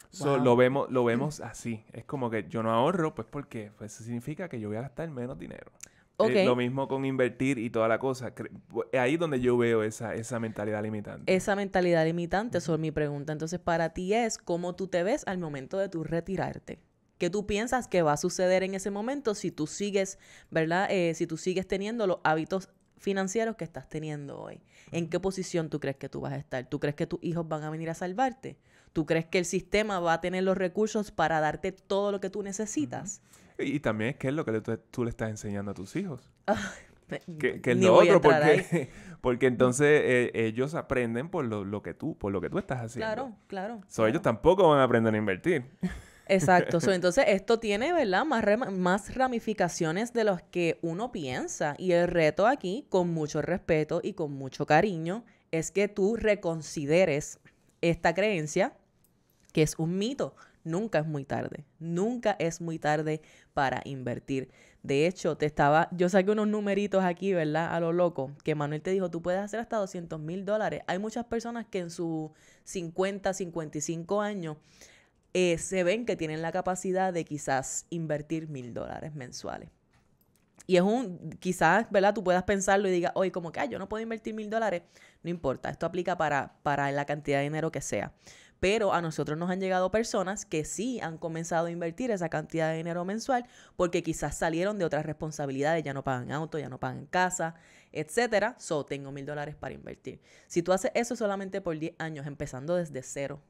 So, lo, vemos, lo vemos así. Es como que yo no ahorro, pues porque pues, eso significa que yo voy a gastar menos dinero lo mismo con invertir y toda la cosa. Ahí donde yo veo esa, esa mentalidad limitante. Esa mentalidad limitante, eso es mi pregunta. Entonces, para ti es cómo tú te ves al momento de tu retirarte. ¿Qué tú piensas que va a suceder en ese momento si tú sigues, ¿verdad? Eh, si tú sigues teniendo los hábitos financieros que estás teniendo hoy. ¿En qué posición tú crees que tú vas a estar? ¿Tú crees que tus hijos van a venir a salvarte? ¿Tú crees que el sistema va a tener los recursos para darte todo lo que tú necesitas? Y también es qué es lo que tú, le estás enseñando a tus hijos. que, es lo otro, porque, porque entonces eh, ellos aprenden por lo, que tú, por lo que tú estás haciendo. Claro, claro. So, ellos tampoco van a aprender a invertir. Exacto. So, entonces, esto tiene, ¿verdad? Más, más ramificaciones de las que uno piensa. Y el reto aquí, con mucho respeto y con mucho cariño, es que tú reconsideres esta creencia que es un mito. Nunca es muy tarde, nunca es muy tarde para invertir. De hecho, te estaba, yo saqué unos numeritos aquí, ¿verdad? A lo loco, que Manuel te dijo, tú puedes hacer hasta 200 mil dólares. Hay muchas personas que en sus 50, 55 años eh, se ven que tienen la capacidad de quizás invertir mil dólares mensuales. Y es un, quizás, ¿verdad? Tú puedas pensarlo y diga oye, como que ah, yo no puedo invertir mil dólares. No importa, esto aplica para, para la cantidad de dinero que sea pero a nosotros nos han llegado personas que sí han comenzado a invertir esa cantidad de dinero mensual porque quizás salieron de otras responsabilidades, ya no pagan auto, ya no pagan casa, etcétera. So, tengo mil dólares para invertir. Si tú haces eso solamente por 10 años, empezando desde cero,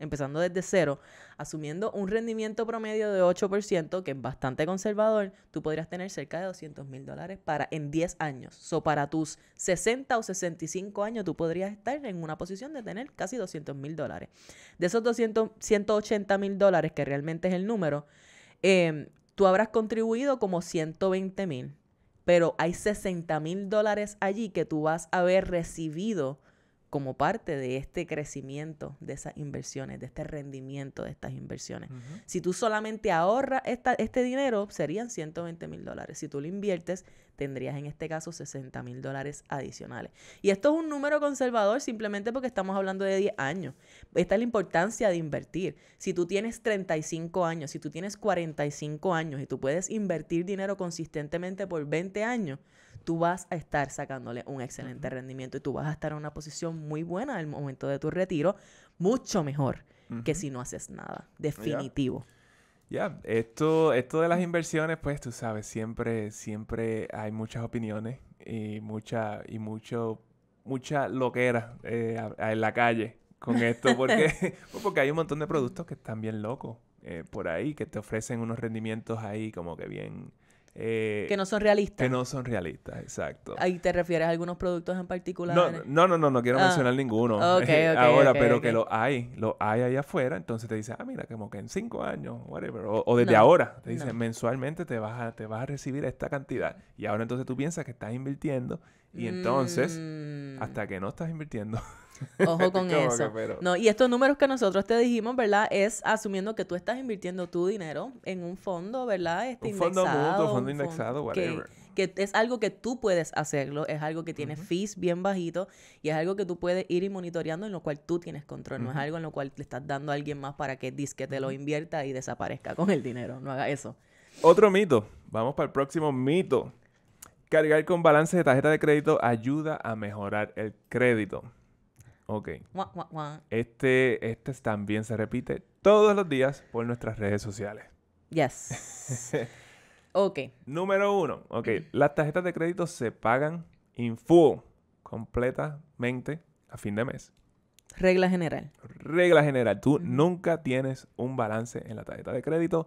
empezando desde cero, asumiendo un rendimiento promedio de 8%, que es bastante conservador, tú podrías tener cerca de 200 mil dólares para, en 10 años. So, para tus 60 o 65 años, tú podrías estar en una posición de tener casi 200 mil dólares. De esos 200, 180 mil dólares, que realmente es el número, em, tú habrás contribuido como 120 mil, pero hay 60 mil dólares allí que tú vas a haber recibido como parte de este crecimiento de esas inversiones, de este rendimiento de estas inversiones. Si tú solamente ahorras este dinero, serían 120 mil dólares. Si tú lo inviertes, tendrías en este caso 60 mil dólares adicionales. Y esto es un número conservador simplemente porque estamos hablando de 10 años. Esta es la importancia de invertir. Si tú tienes 35 años, si tú tienes 45 años y tú puedes invertir dinero consistentemente por 20 años, tú vas a estar sacándole un excelente rendimiento y tú vas a estar en una posición muy buena al momento de tu retiro, mucho mejor que si no haces nada, definitivo. Ya, esto, esto de las inversiones, pues tú sabes, siempre, siempre hay muchas opiniones y mucha, y mucho, mucha loquera eh, en la calle con esto, porque, pues, porque hay un montón de productos que están bien locos. Eh, por ahí, que te ofrecen unos rendimientos ahí como que bien, eh, que no son realistas. Que no son realistas, exacto. ¿Ahí te refieres a algunos productos en particular? No, no, no, no, quiero ah. mencionar ninguno ahora, pero que lo hay, lo hay ahí afuera. Entonces te dice ah, mira, como que en cinco años, whatever, o, desde ahora, te dice mensualmente te vas, a, te vas a recibir esta cantidad. Y ahora entonces tú piensas que estás invirtiendo y entonces, mm. hasta que no estás invirtiendo. Ojo con eso. y estos números que nosotros te dijimos, ¿verdad? Es asumiendo que tú estás invirtiendo tu dinero en un fondo, ¿verdad? Este, un fondo mutuo, fondo indexado, whatever. Que, es algo que tú puedes hacerlo, es algo que tiene fees bien bajitos y es algo que tú puedes ir y monitoreando en lo cual tú tienes control. No es algo en lo cual le estás dando a alguien más para que disque te lo invierta y desaparezca con el dinero. No haga eso. Otro mito. Vamos para el próximo mito. Cargar con balance de tarjeta de crédito ayuda a mejorar el crédito. Ok. Este, este también se repite todos los días por nuestras redes sociales. Yes. ok. Número uno. Ok. Las tarjetas de crédito se pagan in full, completamente a fin de mes. Regla general. Regla general. Tú nunca tienes un balance en la tarjeta de crédito.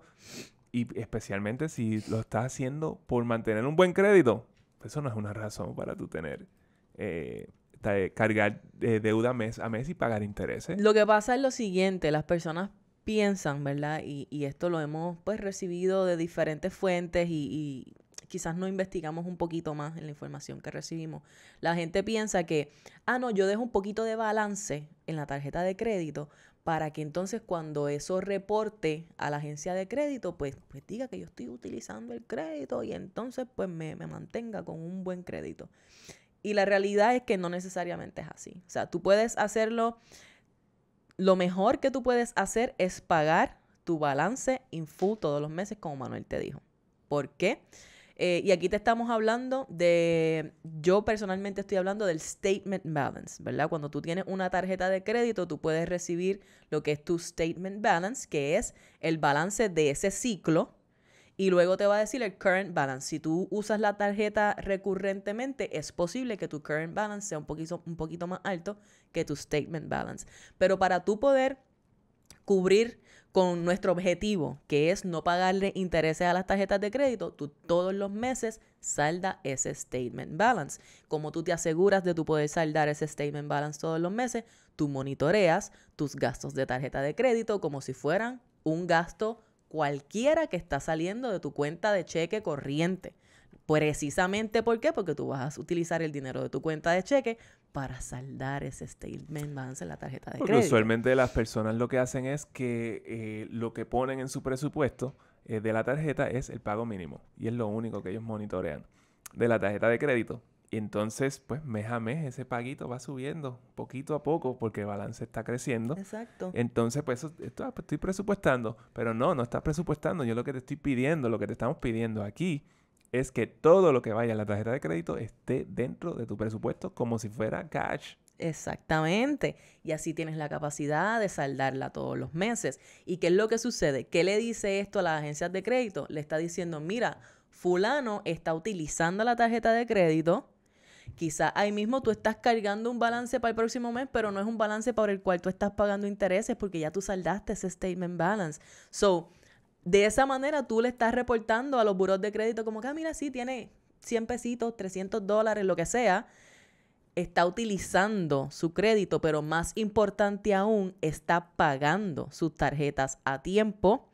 Y especialmente si lo estás haciendo por mantener un buen crédito. Eso no es una razón para tú tener eh, eh, cargar eh, deuda mes a mes y pagar intereses. Lo que pasa es lo siguiente, las personas piensan, ¿verdad? Y, esto lo hemos pues recibido de diferentes fuentes y, quizás no investigamos un poquito más en la información que recibimos. La gente piensa que, ah, no, yo dejo un poquito de balance en la tarjeta de crédito para que entonces cuando eso reporte a la agencia de crédito, pues, pues diga que yo estoy utilizando el crédito y entonces pues me, me mantenga con un buen crédito. Y la realidad es que no necesariamente es así. O sea, tú puedes hacerlo, lo mejor que tú puedes hacer es pagar tu balance in full todos los meses, como Manuel te dijo. ¿Por qué? Eh, y aquí te estamos hablando de, yo personalmente estoy hablando del statement balance, ¿verdad? Cuando tú tienes una tarjeta de crédito, tú puedes recibir lo que es tu statement balance, que es el balance de ese ciclo, y luego te va a decir el current balance. Si tú usas la tarjeta recurrentemente, es posible que tu current balance sea un poquito, un poquito más alto que tu statement balance. Pero para tú poder cubrir con nuestro objetivo, que es no pagarle intereses a las tarjetas de crédito, tú todos los meses salda ese statement balance. Como tú te aseguras de tu poder saldar ese statement balance todos los meses, tú monitoreas tus gastos de tarjeta de crédito como si fueran un gasto cualquiera que está saliendo de tu cuenta de cheque corriente. Precisamente ¿por Porque tú vas a utilizar el dinero de tu cuenta de cheque para saldar ese statement balance en la tarjeta de Porque crédito. Usualmente las personas lo que hacen es que eh, lo que ponen en su presupuesto eh, de la tarjeta es el pago mínimo y es lo único que ellos monitorean de la tarjeta de crédito y entonces, pues mes a mes ese paguito va subiendo poquito a poco porque el balance está creciendo. Exacto. Entonces, pues, ah, pues estoy presupuestando, pero no, no estás presupuestando. Yo lo que te estoy pidiendo, lo que te estamos pidiendo aquí es que todo lo que vaya a la tarjeta de crédito esté dentro de tu presupuesto como si fuera cash. Exactamente. Y así tienes la capacidad de saldarla todos los meses. ¿Y qué es lo que sucede? ¿Qué le dice esto a las agencias de crédito? Le está diciendo, mira, fulano está utilizando la tarjeta de crédito Quizás ahí mismo tú estás cargando un balance para el próximo mes, pero no es un balance para el cual tú estás pagando intereses porque ya tú saldaste ese statement balance. So, de esa manera tú le estás reportando a los buros de crédito como que, ah, mira, sí, tiene 100 pesitos, 300 dólares, lo que sea. Está utilizando su crédito, pero más importante aún, está pagando sus tarjetas a tiempo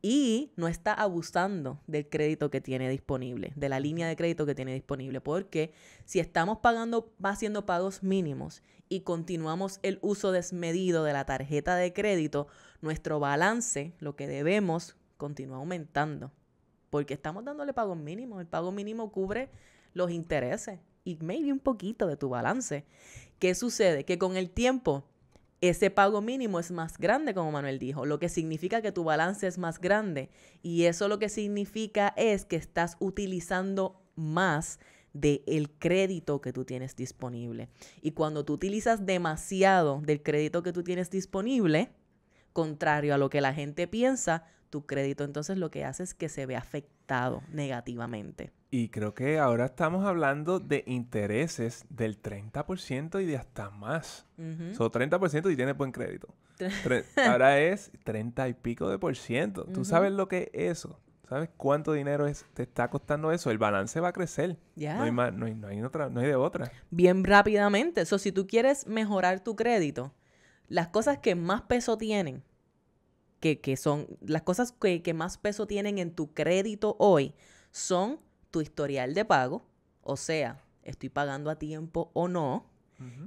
y no está abusando del crédito que tiene disponible, de la línea de crédito que tiene disponible, porque si estamos pagando, haciendo pagos mínimos y continuamos el uso desmedido de la tarjeta de crédito, nuestro balance, lo que debemos, continúa aumentando, porque estamos dándole pagos mínimos, el pago mínimo cubre los intereses y maybe un poquito de tu balance. ¿Qué sucede? Que con el tiempo ese pago mínimo es más grande, como Manuel dijo, lo que significa que tu balance es más grande. Y eso lo que significa es que estás utilizando más del el crédito que tú tienes disponible. Y cuando tú utilizas demasiado del crédito que tú tienes disponible, contrario a lo que la gente piensa, tu crédito entonces lo que hace es que se ve afectado negativamente. Y creo que ahora estamos hablando de intereses del 30% y de hasta más. Uh 30% y tienes buen crédito. ahora es 30 y pico de por ciento. ¿Tú sabes lo que es eso? ¿Sabes cuánto dinero te está costando eso? El balance va a crecer. No, hay hay, no hay de otra. Bien rápidamente. Eso, si tú quieres mejorar tu crédito, las cosas que más peso tienen que, son las cosas que, más peso tienen en tu crédito hoy, son tu historial de pago, o sea, estoy pagando a tiempo o no.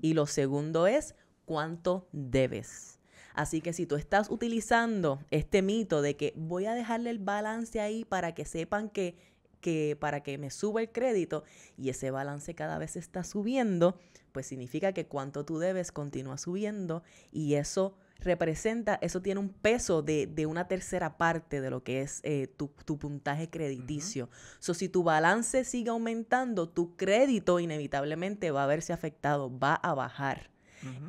Y lo segundo es cuánto debes. Así que si tú estás utilizando este mito de que voy a dejarle el balance ahí para que sepan que, que para que me suba el crédito y ese balance cada vez está subiendo, pues significa que cuánto tú debes continúa subiendo y eso representa, eso tiene un peso de, una tercera parte de lo que es eh, tu, puntaje crediticio. si tu balance sigue aumentando, tu crédito inevitablemente va a verse afectado, va a bajar.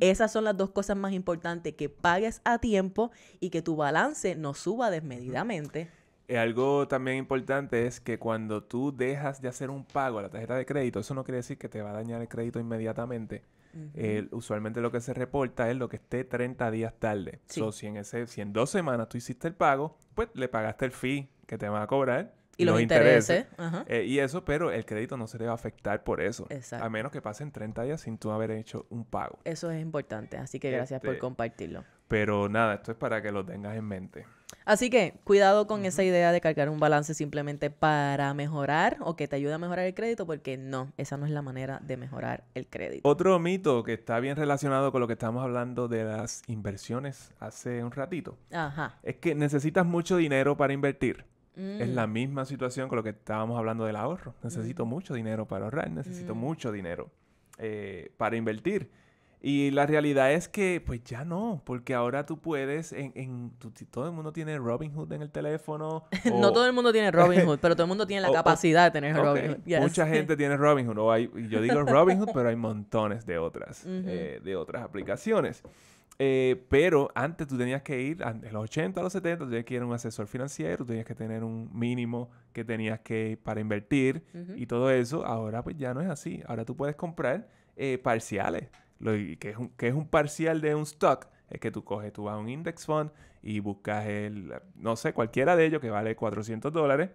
Esas son las dos cosas más importantes, que pagues a tiempo y que tu balance no suba desmedidamente. Eh, algo también importante es que cuando tú dejas de hacer un pago a la tarjeta de crédito, eso no quiere decir que te va a dañar el crédito inmediatamente, usualmente lo que se reporta es lo que esté 30 días tarde. si, en ese, si dos semanas tú hiciste el pago, pues le pagaste el fee que te van a cobrar. Y los, intereses. Eh, y eso, pero el crédito no se va a afectar por eso. A menos que pasen 30 días sin tú haber hecho un pago. Eso es importante, así que gracias por este, compartirlo. Pero nada, esto es para que lo tengas en mente. Así que cuidado con esa idea de cargar un balance simplemente para mejorar o que te ayude a mejorar el crédito, porque no, esa no es la manera de mejorar el crédito. Otro mito que está bien relacionado con lo que estábamos hablando de las inversiones hace un ratito es que necesitas mucho dinero para invertir. Es la mm. misma situación con lo que estábamos hablando del ahorro. Necesito mm. mucho dinero para ahorrar, necesito mm. mucho dinero eh, para invertir. Y la realidad es que, pues ya no, porque ahora tú puedes, en, todo el mundo tiene Robinhood en el teléfono. no todo el mundo tiene Robinhood, pero todo el mundo tiene la capacidad de tener Robin Robinhood. Mucha gente tiene Robinhood, o hay, yo digo Robinhood, pero hay montones de otras, eh, de otras aplicaciones. Eh, pero antes tú tenías que ir, en los 80, los 70, tú tenías que ir a un asesor financiero, tenías que tener un mínimo que tenías que para invertir y todo eso. Ahora pues ya no es así. Ahora tú puedes comprar eh, parciales que, es un, parcial de un stock, es que tú coges, tú vas a un index fund y buscas el, no sé, cualquiera de ellos que vale 400 dólares.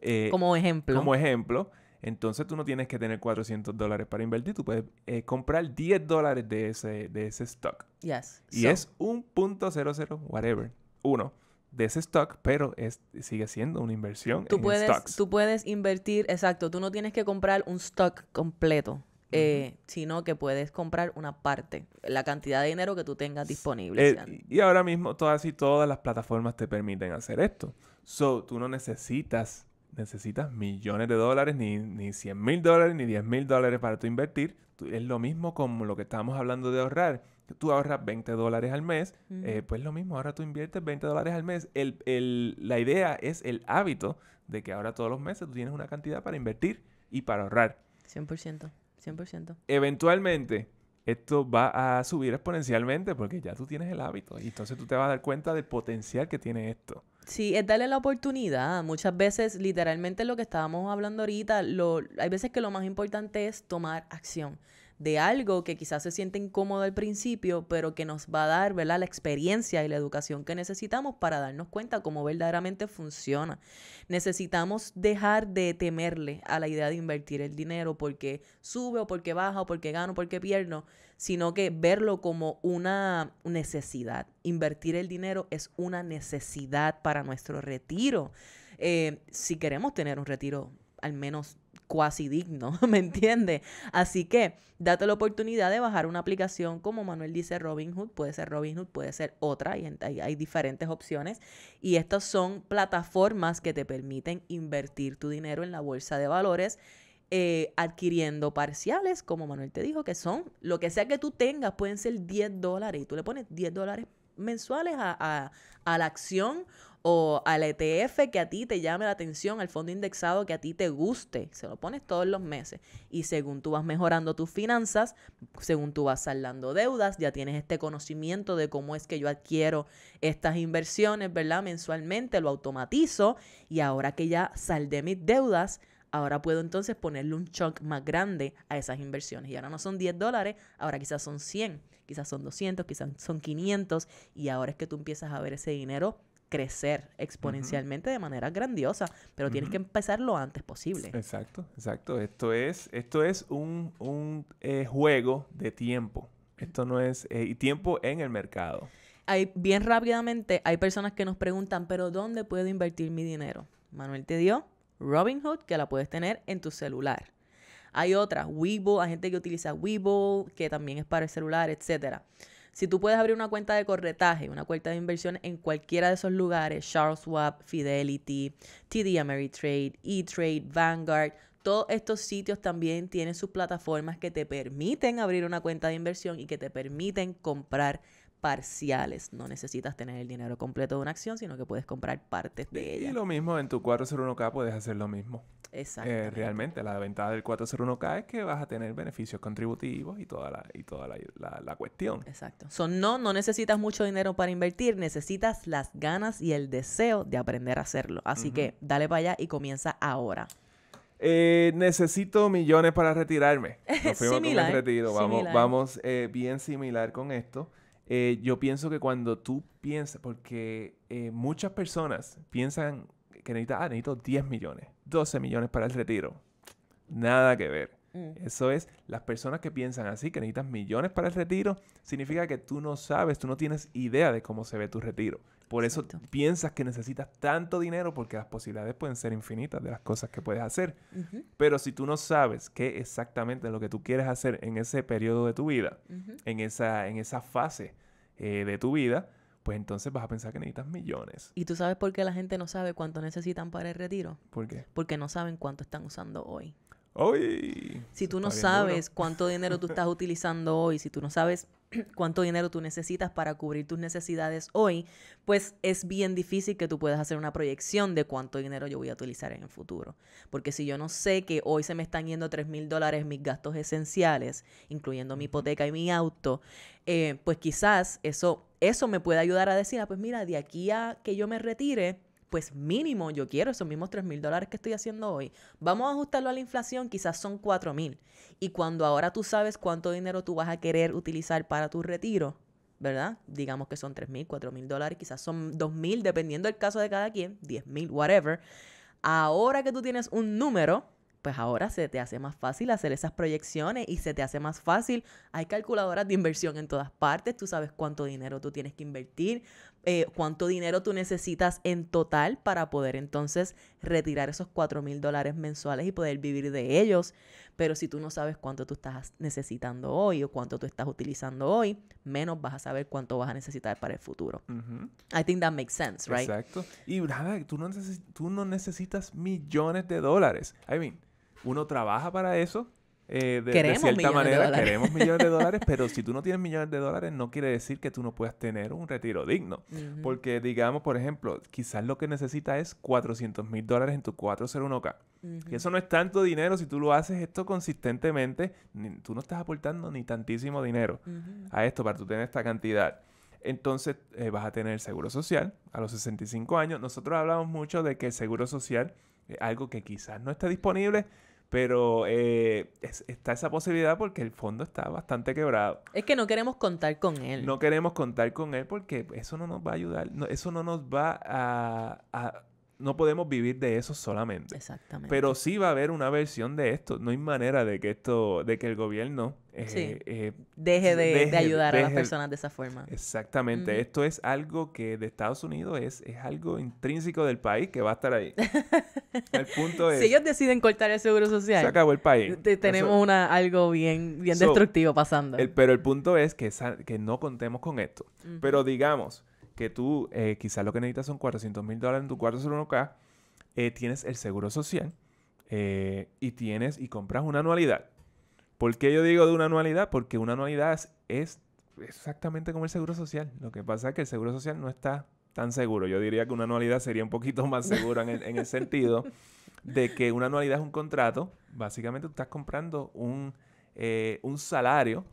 Eh, como ejemplo. Como ejemplo. Entonces tú no tienes que tener 400 dólares para invertir, tú puedes eh, comprar 10 dólares de ese, de ese stock. Yes. Y es un punto cero whatever, uno de ese stock, pero es, sigue siendo una inversión tú puedes, Tú puedes invertir, exacto, tú no tienes que comprar un stock completo. Eh, sino que puedes comprar una parte, la cantidad de dinero que tú tengas disponible. Eh, y ahora mismo todas y todas las plataformas te permiten hacer esto. So, tú no necesitas, necesitas millones de dólares, ni, ni 100 mil dólares, ni 10 mil dólares para tu invertir. es lo mismo como lo que estábamos hablando de ahorrar. Tú ahorras 20 dólares al mes, eh, pues lo mismo, ahora tú inviertes 20 dólares al mes. El, el, la idea es el hábito de que ahora todos los meses tú tienes una cantidad para invertir y para ahorrar. 100%. 100%. Eventualmente, esto va a subir exponencialmente porque ya tú tienes el hábito y entonces tú te vas a dar cuenta del potencial que tiene esto. Sí, es darle la oportunidad. Muchas veces, literalmente lo que estábamos hablando ahorita, lo, hay veces que lo más importante es tomar acción de algo que quizás se siente incómodo al principio, pero que nos va a dar ¿verdad? la experiencia y la educación que necesitamos para darnos cuenta cómo verdaderamente funciona. Necesitamos dejar de temerle a la idea de invertir el dinero porque sube o porque baja o porque gano, o porque pierdo, sino que verlo como una necesidad. Invertir el dinero es una necesidad para nuestro retiro. Eh, si queremos tener un retiro al menos cuasi digno, ¿me entiendes? Así que date la oportunidad de bajar una aplicación como Manuel dice Robinhood, puede ser Robinhood, puede ser otra, y hay, diferentes opciones. Y estas son plataformas que te permiten invertir tu dinero en la bolsa de valores. Eh, adquiriendo parciales, como Manuel te dijo, que son lo que sea que tú tengas, pueden ser 10 dólares y tú le pones 10 dólares mensuales a la acción o al ETF que a ti te llame la atención, al fondo indexado que a ti te guste. Se lo pones todos los meses. Y según tú vas mejorando tus finanzas, según tú vas saldando deudas, ya tienes este conocimiento de cómo es que yo adquiero estas inversiones, ¿verdad? Mensualmente lo automatizo y ahora que ya saldé mis deudas, ahora puedo entonces ponerle un chunk más grande a esas inversiones. Y ahora no son 10 dólares, ahora quizás son 100, quizás son 200, quizás son 500 y ahora es que tú empiezas a ver ese dinero crecer exponencialmente de manera grandiosa, pero tienes que empezar lo antes posible. Exacto, exacto. Esto es, esto es un, eh, juego de tiempo. Esto no es... Eh, y tiempo en el mercado. bien rápidamente, hay personas que nos preguntan, pero ¿dónde puedo invertir mi dinero? Manuel te dio Robinhood, que la puedes tener en tu celular. Hay otras, Webull, hay gente que utiliza Webull, que también es para el celular, etcétera. Si tú puedes abrir una cuenta de corretaje, una cuenta de inversión en cualquiera de esos lugares, Charles Schwab, Fidelity, TD Ameritrade, E-Trade, Vanguard, todos estos sitios también tienen sus plataformas que te permiten abrir una cuenta de inversión y que te permiten comprar parciales. No necesitas tener el dinero completo de una acción, sino que puedes comprar partes de ella. Y lo mismo en tu 401k puedes hacer lo mismo. Eh, Exacto. realmente la ventaja del 401k es que vas a tener beneficios contributivos y toda la, y toda la, cuestión. Exacto. Son no, no necesitas mucho dinero para invertir, necesitas las ganas y el deseo de aprender a hacerlo. Así que dale para allá y comienza ahora. Eh, necesito millones para retirarme. Vamos, vamos eh, bien similar con esto. Eh, yo pienso que cuando tú piensas, porque eh, muchas personas piensan que necesitas, ah, necesito 10 millones, 12 millones para el retiro. Nada que ver. Mm. Eso es, las personas que piensan así, que necesitas millones para el retiro, significa que tú no sabes, tú no tienes idea de cómo se ve tu retiro. Por eso piensas que necesitas tanto dinero porque las posibilidades pueden ser infinitas de las cosas que puedes hacer. Pero si tú no sabes qué exactamente es lo que tú quieres hacer en ese periodo de tu vida, en, esa, en esa fase eh, de tu vida, pues entonces vas a pensar que necesitas millones. ¿Y tú sabes por qué la gente no sabe cuánto necesitan para el retiro? ¿Por qué? Porque no saben cuánto están usando hoy si tú no sabes cuánto dinero tú estás utilizando hoy, si tú no sabes cuánto dinero tú necesitas para cubrir tus necesidades hoy, pues es bien difícil que tú puedas hacer una proyección de cuánto dinero yo voy a utilizar en el futuro. Porque si yo no sé que hoy se me están yendo 3 mil dólares mis gastos esenciales, incluyendo mi hipoteca y mi auto, eh, pues quizás eso, eso me puede ayudar a decir, ah, pues mira, de aquí a que yo me retire, pues mínimo yo quiero esos mismos 3 mil dólares que estoy haciendo hoy. Vamos a ajustarlo a la inflación, quizás son 4 mil. Y cuando ahora tú sabes cuánto dinero tú vas a querer utilizar para tu retiro, ¿verdad? Digamos que son 3 mil, 4 mil dólares, quizás son 2 mil, dependiendo del caso de cada quien, 10 mil, whatever. Ahora que tú tienes un número, pues ahora se te hace más fácil hacer esas proyecciones y se te hace más fácil. Hay calculadoras de inversión en todas partes, tú sabes cuánto dinero tú tienes que invertir eh, cuánto dinero tú necesitas en total para poder entonces retirar esos 4 mil dólares mensuales y poder vivir de ellos. Pero si tú no sabes cuánto tú estás necesitando hoy o cuánto tú estás utilizando hoy, menos vas a saber cuánto vas a necesitar para el futuro. I think that makes sense, right? Exacto. Y tú no, tú no necesitas millones de dólares. I mean, uno trabaja para eso eh, de, cierta manera, queremos millones de dólares, pero si tú no tienes millones de dólares, no quiere decir que tú no puedas tener un retiro digno. Porque, digamos, por ejemplo, quizás lo que necesitas es 400 mil dólares en tu 401k. Y eso no es tanto dinero si tú lo haces esto consistentemente. tú no estás aportando ni tantísimo dinero a esto para tú tener esta cantidad entonces eh, vas a tener el seguro social a los 65 años. Nosotros hablamos mucho de que el seguro social es algo que quizás no esté disponible pero eh, está esa posibilidad porque el fondo está bastante quebrado. Es que no queremos contar con él. No queremos contar con él porque eso no nos va a ayudar. eso no nos va a no podemos vivir de eso solamente. Exactamente. Pero sí va a haber una versión de esto. No hay manera de que esto, de que el gobierno eh, eh, deje, de, ayudar a las personas de esa forma. Exactamente. Esto es algo que de Estados Unidos es, es algo intrínseco del país que va a estar ahí. el punto es. Si ellos deciden cortar el seguro social. Se acabó el país. tenemos una, algo bien, bien destructivo pasando. pero el punto es que, que no contemos con esto. Pero digamos que tú eh, quizás lo que necesitas son 400 mil dólares en tu 401k, eh, tienes el seguro social eh, y tienes y compras una anualidad. ¿Por qué yo digo de una anualidad? Porque una anualidad es, exactamente como el seguro social. Lo que pasa es que el seguro social no está tan seguro. Yo diría que una anualidad sería un poquito más segura en el, sentido de que una anualidad es un contrato. Básicamente tú estás comprando un, un salario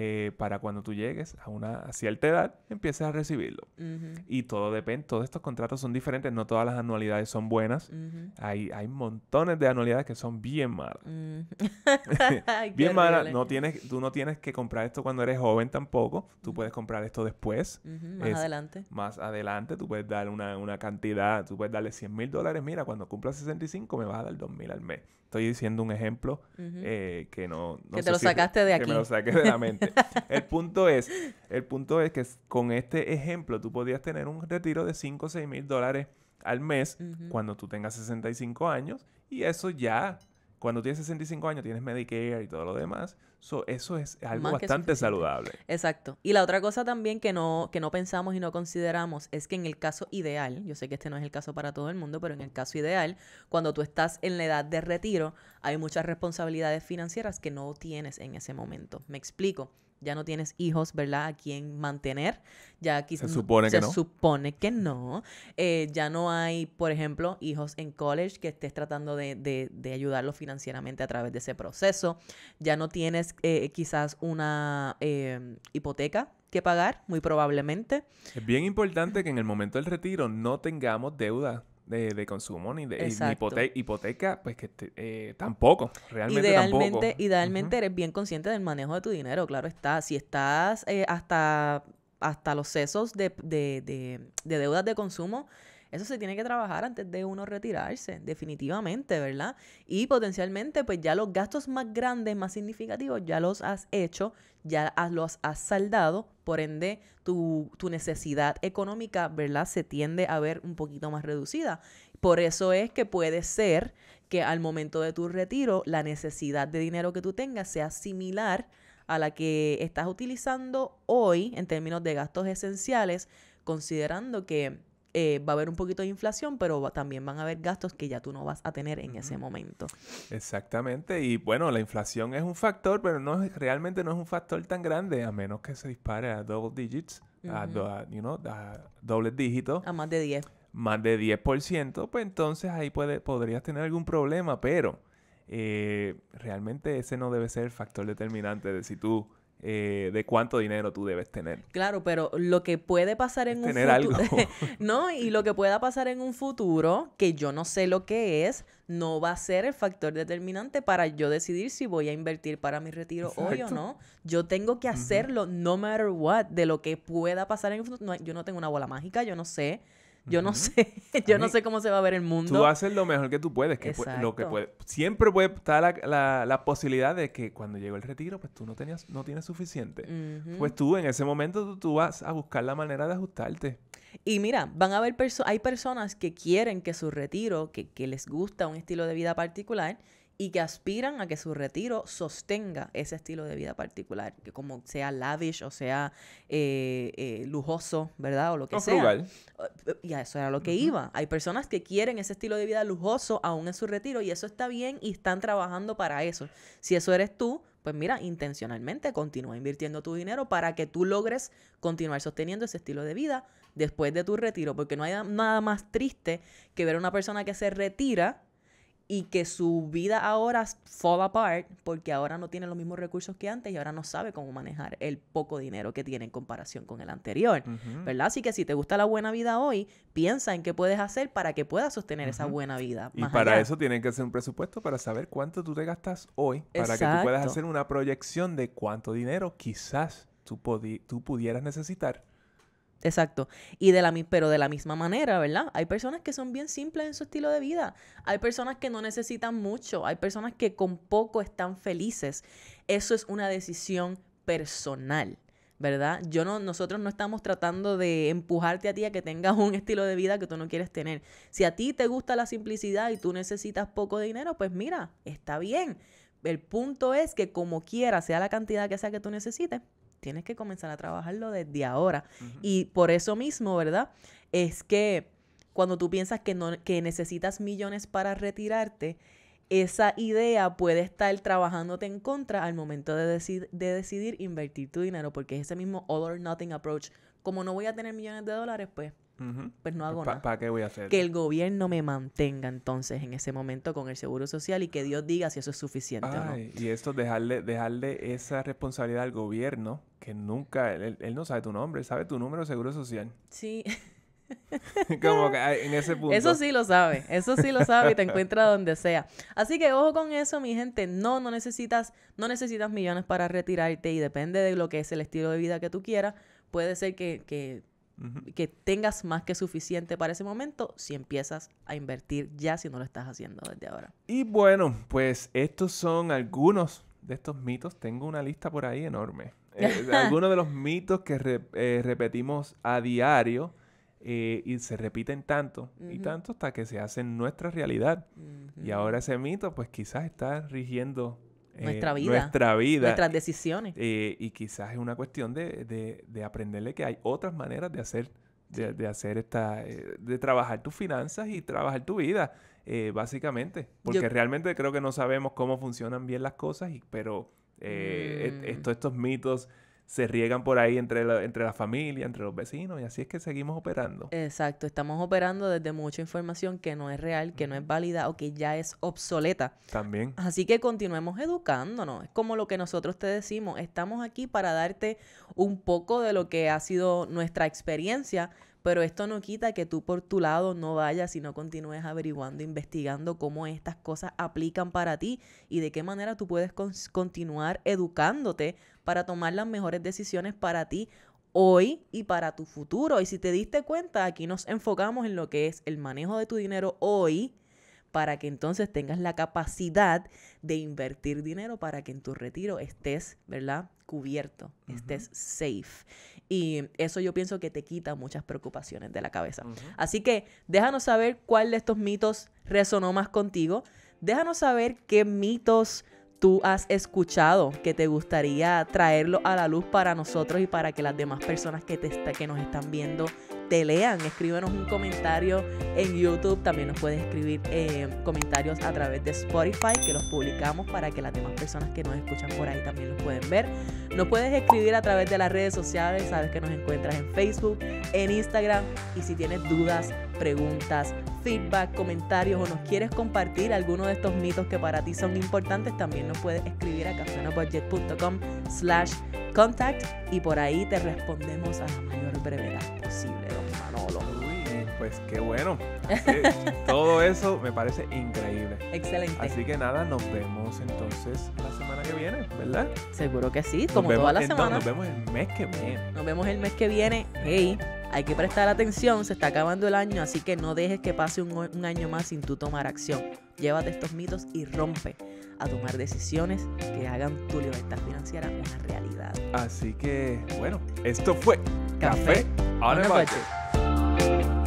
eh, para cuando tú llegues a una cierta edad, empieces a recibirlo. Y todo depende, todos estos contratos son diferentes, no todas las anualidades son buenas. hay, hay montones de anualidades que son bien malas. bien malas, no tienes, tú no tienes que comprar esto cuando eres joven tampoco, tú puedes comprar esto después. Más adelante. Más adelante, tú puedes dar una, una cantidad, tú puedes darle 100 mil dólares, mira, cuando cumpla 65 me vas a dar 2 mil al mes estoy diciendo un ejemplo eh, que no, no... que te lo sacaste de aquí. Que me lo saqué de la mente. el punto es, el punto es que con este ejemplo tú podías tener un retiro de 5 o 6 mil dólares al mes cuando tú tengas 65 años y eso ya cuando tienes 65 años tienes Medicare y todo lo demás. eso es algo bastante saludable. Exacto. Y la otra cosa también que no, que no pensamos y no consideramos es que en el caso ideal, yo sé que este no es el caso para todo el mundo, pero en el caso ideal, cuando tú estás en la edad de retiro, hay muchas responsabilidades financieras que no tienes en ese momento. Me explico ya no tienes hijos, ¿verdad? A quien mantener. Ya quizás se supone que se no. supone que no. Eh, ya no hay, por ejemplo, hijos en college que estés tratando de, de, ayudarlos financieramente a través de ese proceso. Ya no tienes eh, quizás una em, hipoteca que pagar, muy probablemente. Es bien importante que en el momento del retiro no tengamos deuda de, consumo ni de hipoteca, pues que eh, tampoco, realmente idealmente, tampoco. Idealmente eres bien consciente del manejo de tu dinero, claro está. Si estás eh, hasta, hasta los sesos de, de, de, de deudas de consumo, eso se tiene que trabajar antes de uno retirarse, definitivamente, ¿verdad? Y potencialmente, pues ya los gastos más grandes, más significativos, ya los has hecho, ya los has saldado, por ende, tu, necesidad económica, ¿verdad? Se tiende a ver un poquito más reducida. Por eso es que puede ser que al momento de tu retiro la necesidad de dinero que tú tengas sea similar a la que estás utilizando hoy en términos de gastos esenciales, considerando que eh, va a haber un poquito de inflación, pero también van a haber gastos que ya tú no vas a tener en ese momento. Exactamente, y bueno, la inflación es un factor, pero no es, realmente no es un factor tan grande, a menos que se dispare a double digits, a, a dobles dígitos. A más de 10. Más de 10%, pues entonces ahí puede, podrías tener algún problema, pero eh, realmente ese no debe ser el factor determinante de si tú eh, de cuánto dinero tú debes tener. Claro, pero lo que puede pasar en un tener algo. no, y lo que pueda pasar en un futuro, que yo no sé lo que es, no va a ser el factor determinante para yo decidir si voy a invertir para mi retiro hoy o no. Yo tengo que hacerlo no matter what, de lo que pueda pasar en el futuro. yo no tengo una bola mágica, yo no sé yo no sé, yo no sé cómo se va a ver el mundo. Tú haces lo mejor que tú puedes, lo que puede. Siempre puede estar la, posibilidad de que cuando llegó el retiro, pues tú no tenías, no tienes suficiente. Pues tú en ese momento tú, vas a buscar la manera de ajustarte. Y mira, van a haber perso hay personas que quieren que su retiro, que, que les gusta un estilo de vida particular, y que aspiran a que su retiro sostenga ese estilo de vida particular, que como sea lavish o sea eh, eh, lujoso, ¿verdad? O lo que sea. Ya eh, Y eso era lo que iba. Hay personas que quieren ese estilo de vida lujoso aún en su retiro y eso está bien y están trabajando para eso. Si eso eres tú, pues mira, intencionalmente continúa invirtiendo tu dinero para que tú logres continuar sosteniendo ese estilo de vida después de tu retiro, porque no hay nada más triste que ver a una persona que se retira y que su vida ahora fall apart porque ahora no tiene los mismos recursos que antes y ahora no sabe cómo manejar el poco dinero que tiene en comparación con el anterior, ¿verdad? Así que si te gusta la buena vida hoy, piensa en qué puedes hacer para que puedas sostener esa buena vida. Y para eso tienen que hacer un presupuesto para saber cuánto tú te gastas hoy, para que tú puedas hacer una proyección de cuánto dinero quizás tú pudieras necesitar Exacto. Y de la, pero de la misma manera, ¿verdad? Hay personas que son bien simples en su estilo de vida. Hay personas que no necesitan mucho. Hay personas que con poco están felices. Eso es una decisión personal. ¿verdad? Yo no, nosotros no estamos tratando de empujarte a ti a que tengas un estilo de vida que tú no quieres tener. Si a ti te gusta la simplicidad y tú necesitas poco dinero, pues mira, está bien. El punto es que como quiera, sea la cantidad que sea que tú necesites, tienes que comenzar a trabajarlo desde ahora. Y por eso mismo, ¿verdad? Es que cuando tú piensas que, que necesitas millones para retirarte, esa idea puede estar trabajándote en contra al momento de, de decidir invertir tu dinero, porque es ese mismo all or nothing approach. Como no voy a tener millones de dólares, pues pues no hago nada. ¿Para qué voy a hacer? Que el gobierno me mantenga entonces en ese momento con el seguro social y que Dios diga si eso es suficiente o no. Y esto, dejarle, dejarle esa responsabilidad al gobierno, que nunca, él, no sabe tu nombre, sabe tu número de seguro social. Sí. Como que en ese punto. Eso sí lo sabe, eso sí lo sabe y te encuentra donde sea. Así que ojo con eso, mi gente. No, no necesitas, no necesitas millones para retirarte y depende de lo que es el estilo de vida que tú quieras. Puede ser que que tengas más que suficiente para ese momento si empiezas a invertir ya si no lo estás haciendo desde ahora. Y bueno, pues estos son algunos de estos mitos. Tengo una lista por ahí enorme. Eh, algunos de los mitos que eh, repetimos a diario. Eh, y se repiten tanto y tanto hasta que se hacen nuestra realidad. Y ahora ese mito pues quizás está rigiendo eh, nuestra vida. Nuestras eh, decisiones. Eh, y quizás es una cuestión de, aprenderle que hay otras maneras de hacer, de, hacer esta, de trabajar tus finanzas y trabajar tu vida. básicamente. Porque realmente creo que no sabemos cómo funcionan bien las cosas, pero eh, mm. estos, estos mitos se riegan por ahí entre la, entre la familia, entre los vecinos, y así es que seguimos operando. Exacto, estamos operando desde mucha información que no es real, que no es válida o que ya es obsoleta. También. Así que continuemos educándonos. Es como lo que nosotros te decimos, estamos aquí para darte un poco de lo que ha sido nuestra experiencia, pero esto no quita que tú por tu lado no vayas y no continúes averiguando, investigando cómo estas cosas aplican para ti y de qué manera tú puedes continuar educándote para tomar las mejores decisiones para ti hoy y para tu futuro. Y si te diste cuenta, aquí nos enfocamos en lo que es el manejo de tu dinero hoy para que entonces tengas la capacidad de invertir dinero para que en tu retiro estés, ¿verdad? Cubierto, estés safe. Y eso yo pienso que te quita muchas preocupaciones de la cabeza. Así que déjanos saber cuál de estos mitos resonó más contigo. Déjanos saber qué mitos tú has escuchado que te gustaría traerlo a la luz para nosotros y para que las demás personas que, que nos están viendo te lean. Escríbenos un comentario en YouTube. También nos puedes escribir eh, comentarios a través de Spotify, que los publicamos para que las demás personas que nos escuchan por ahí también los pueden ver. Nos puedes escribir a través de las redes sociales. Sabes que nos encuentras en Facebook, en Instagram. Y si tienes dudas, preguntas, feedback, comentarios o nos quieres compartir alguno de estos mitos que para ti son importantes, también nos puedes escribir a cafenobudget.com slash contact y por ahí te respondemos a la mayor brevedad posible, don Manolo. Uy, pues qué bueno. Todo eso me parece increíble. Excelente. Así que nada, nos vemos entonces la semana que viene, ¿verdad? Seguro que sí, como todas toda la semana. nos vemos el mes que viene. Nos vemos el mes que viene. Hey. Hay que prestar atención, se está acabando el año, así que no dejes que pase un, año más sin tú tomar acción. Llévate estos mitos y rompe a tomar decisiones que hagan tu libertad financiera una realidad. Así que, bueno, esto fue Café, Ahora el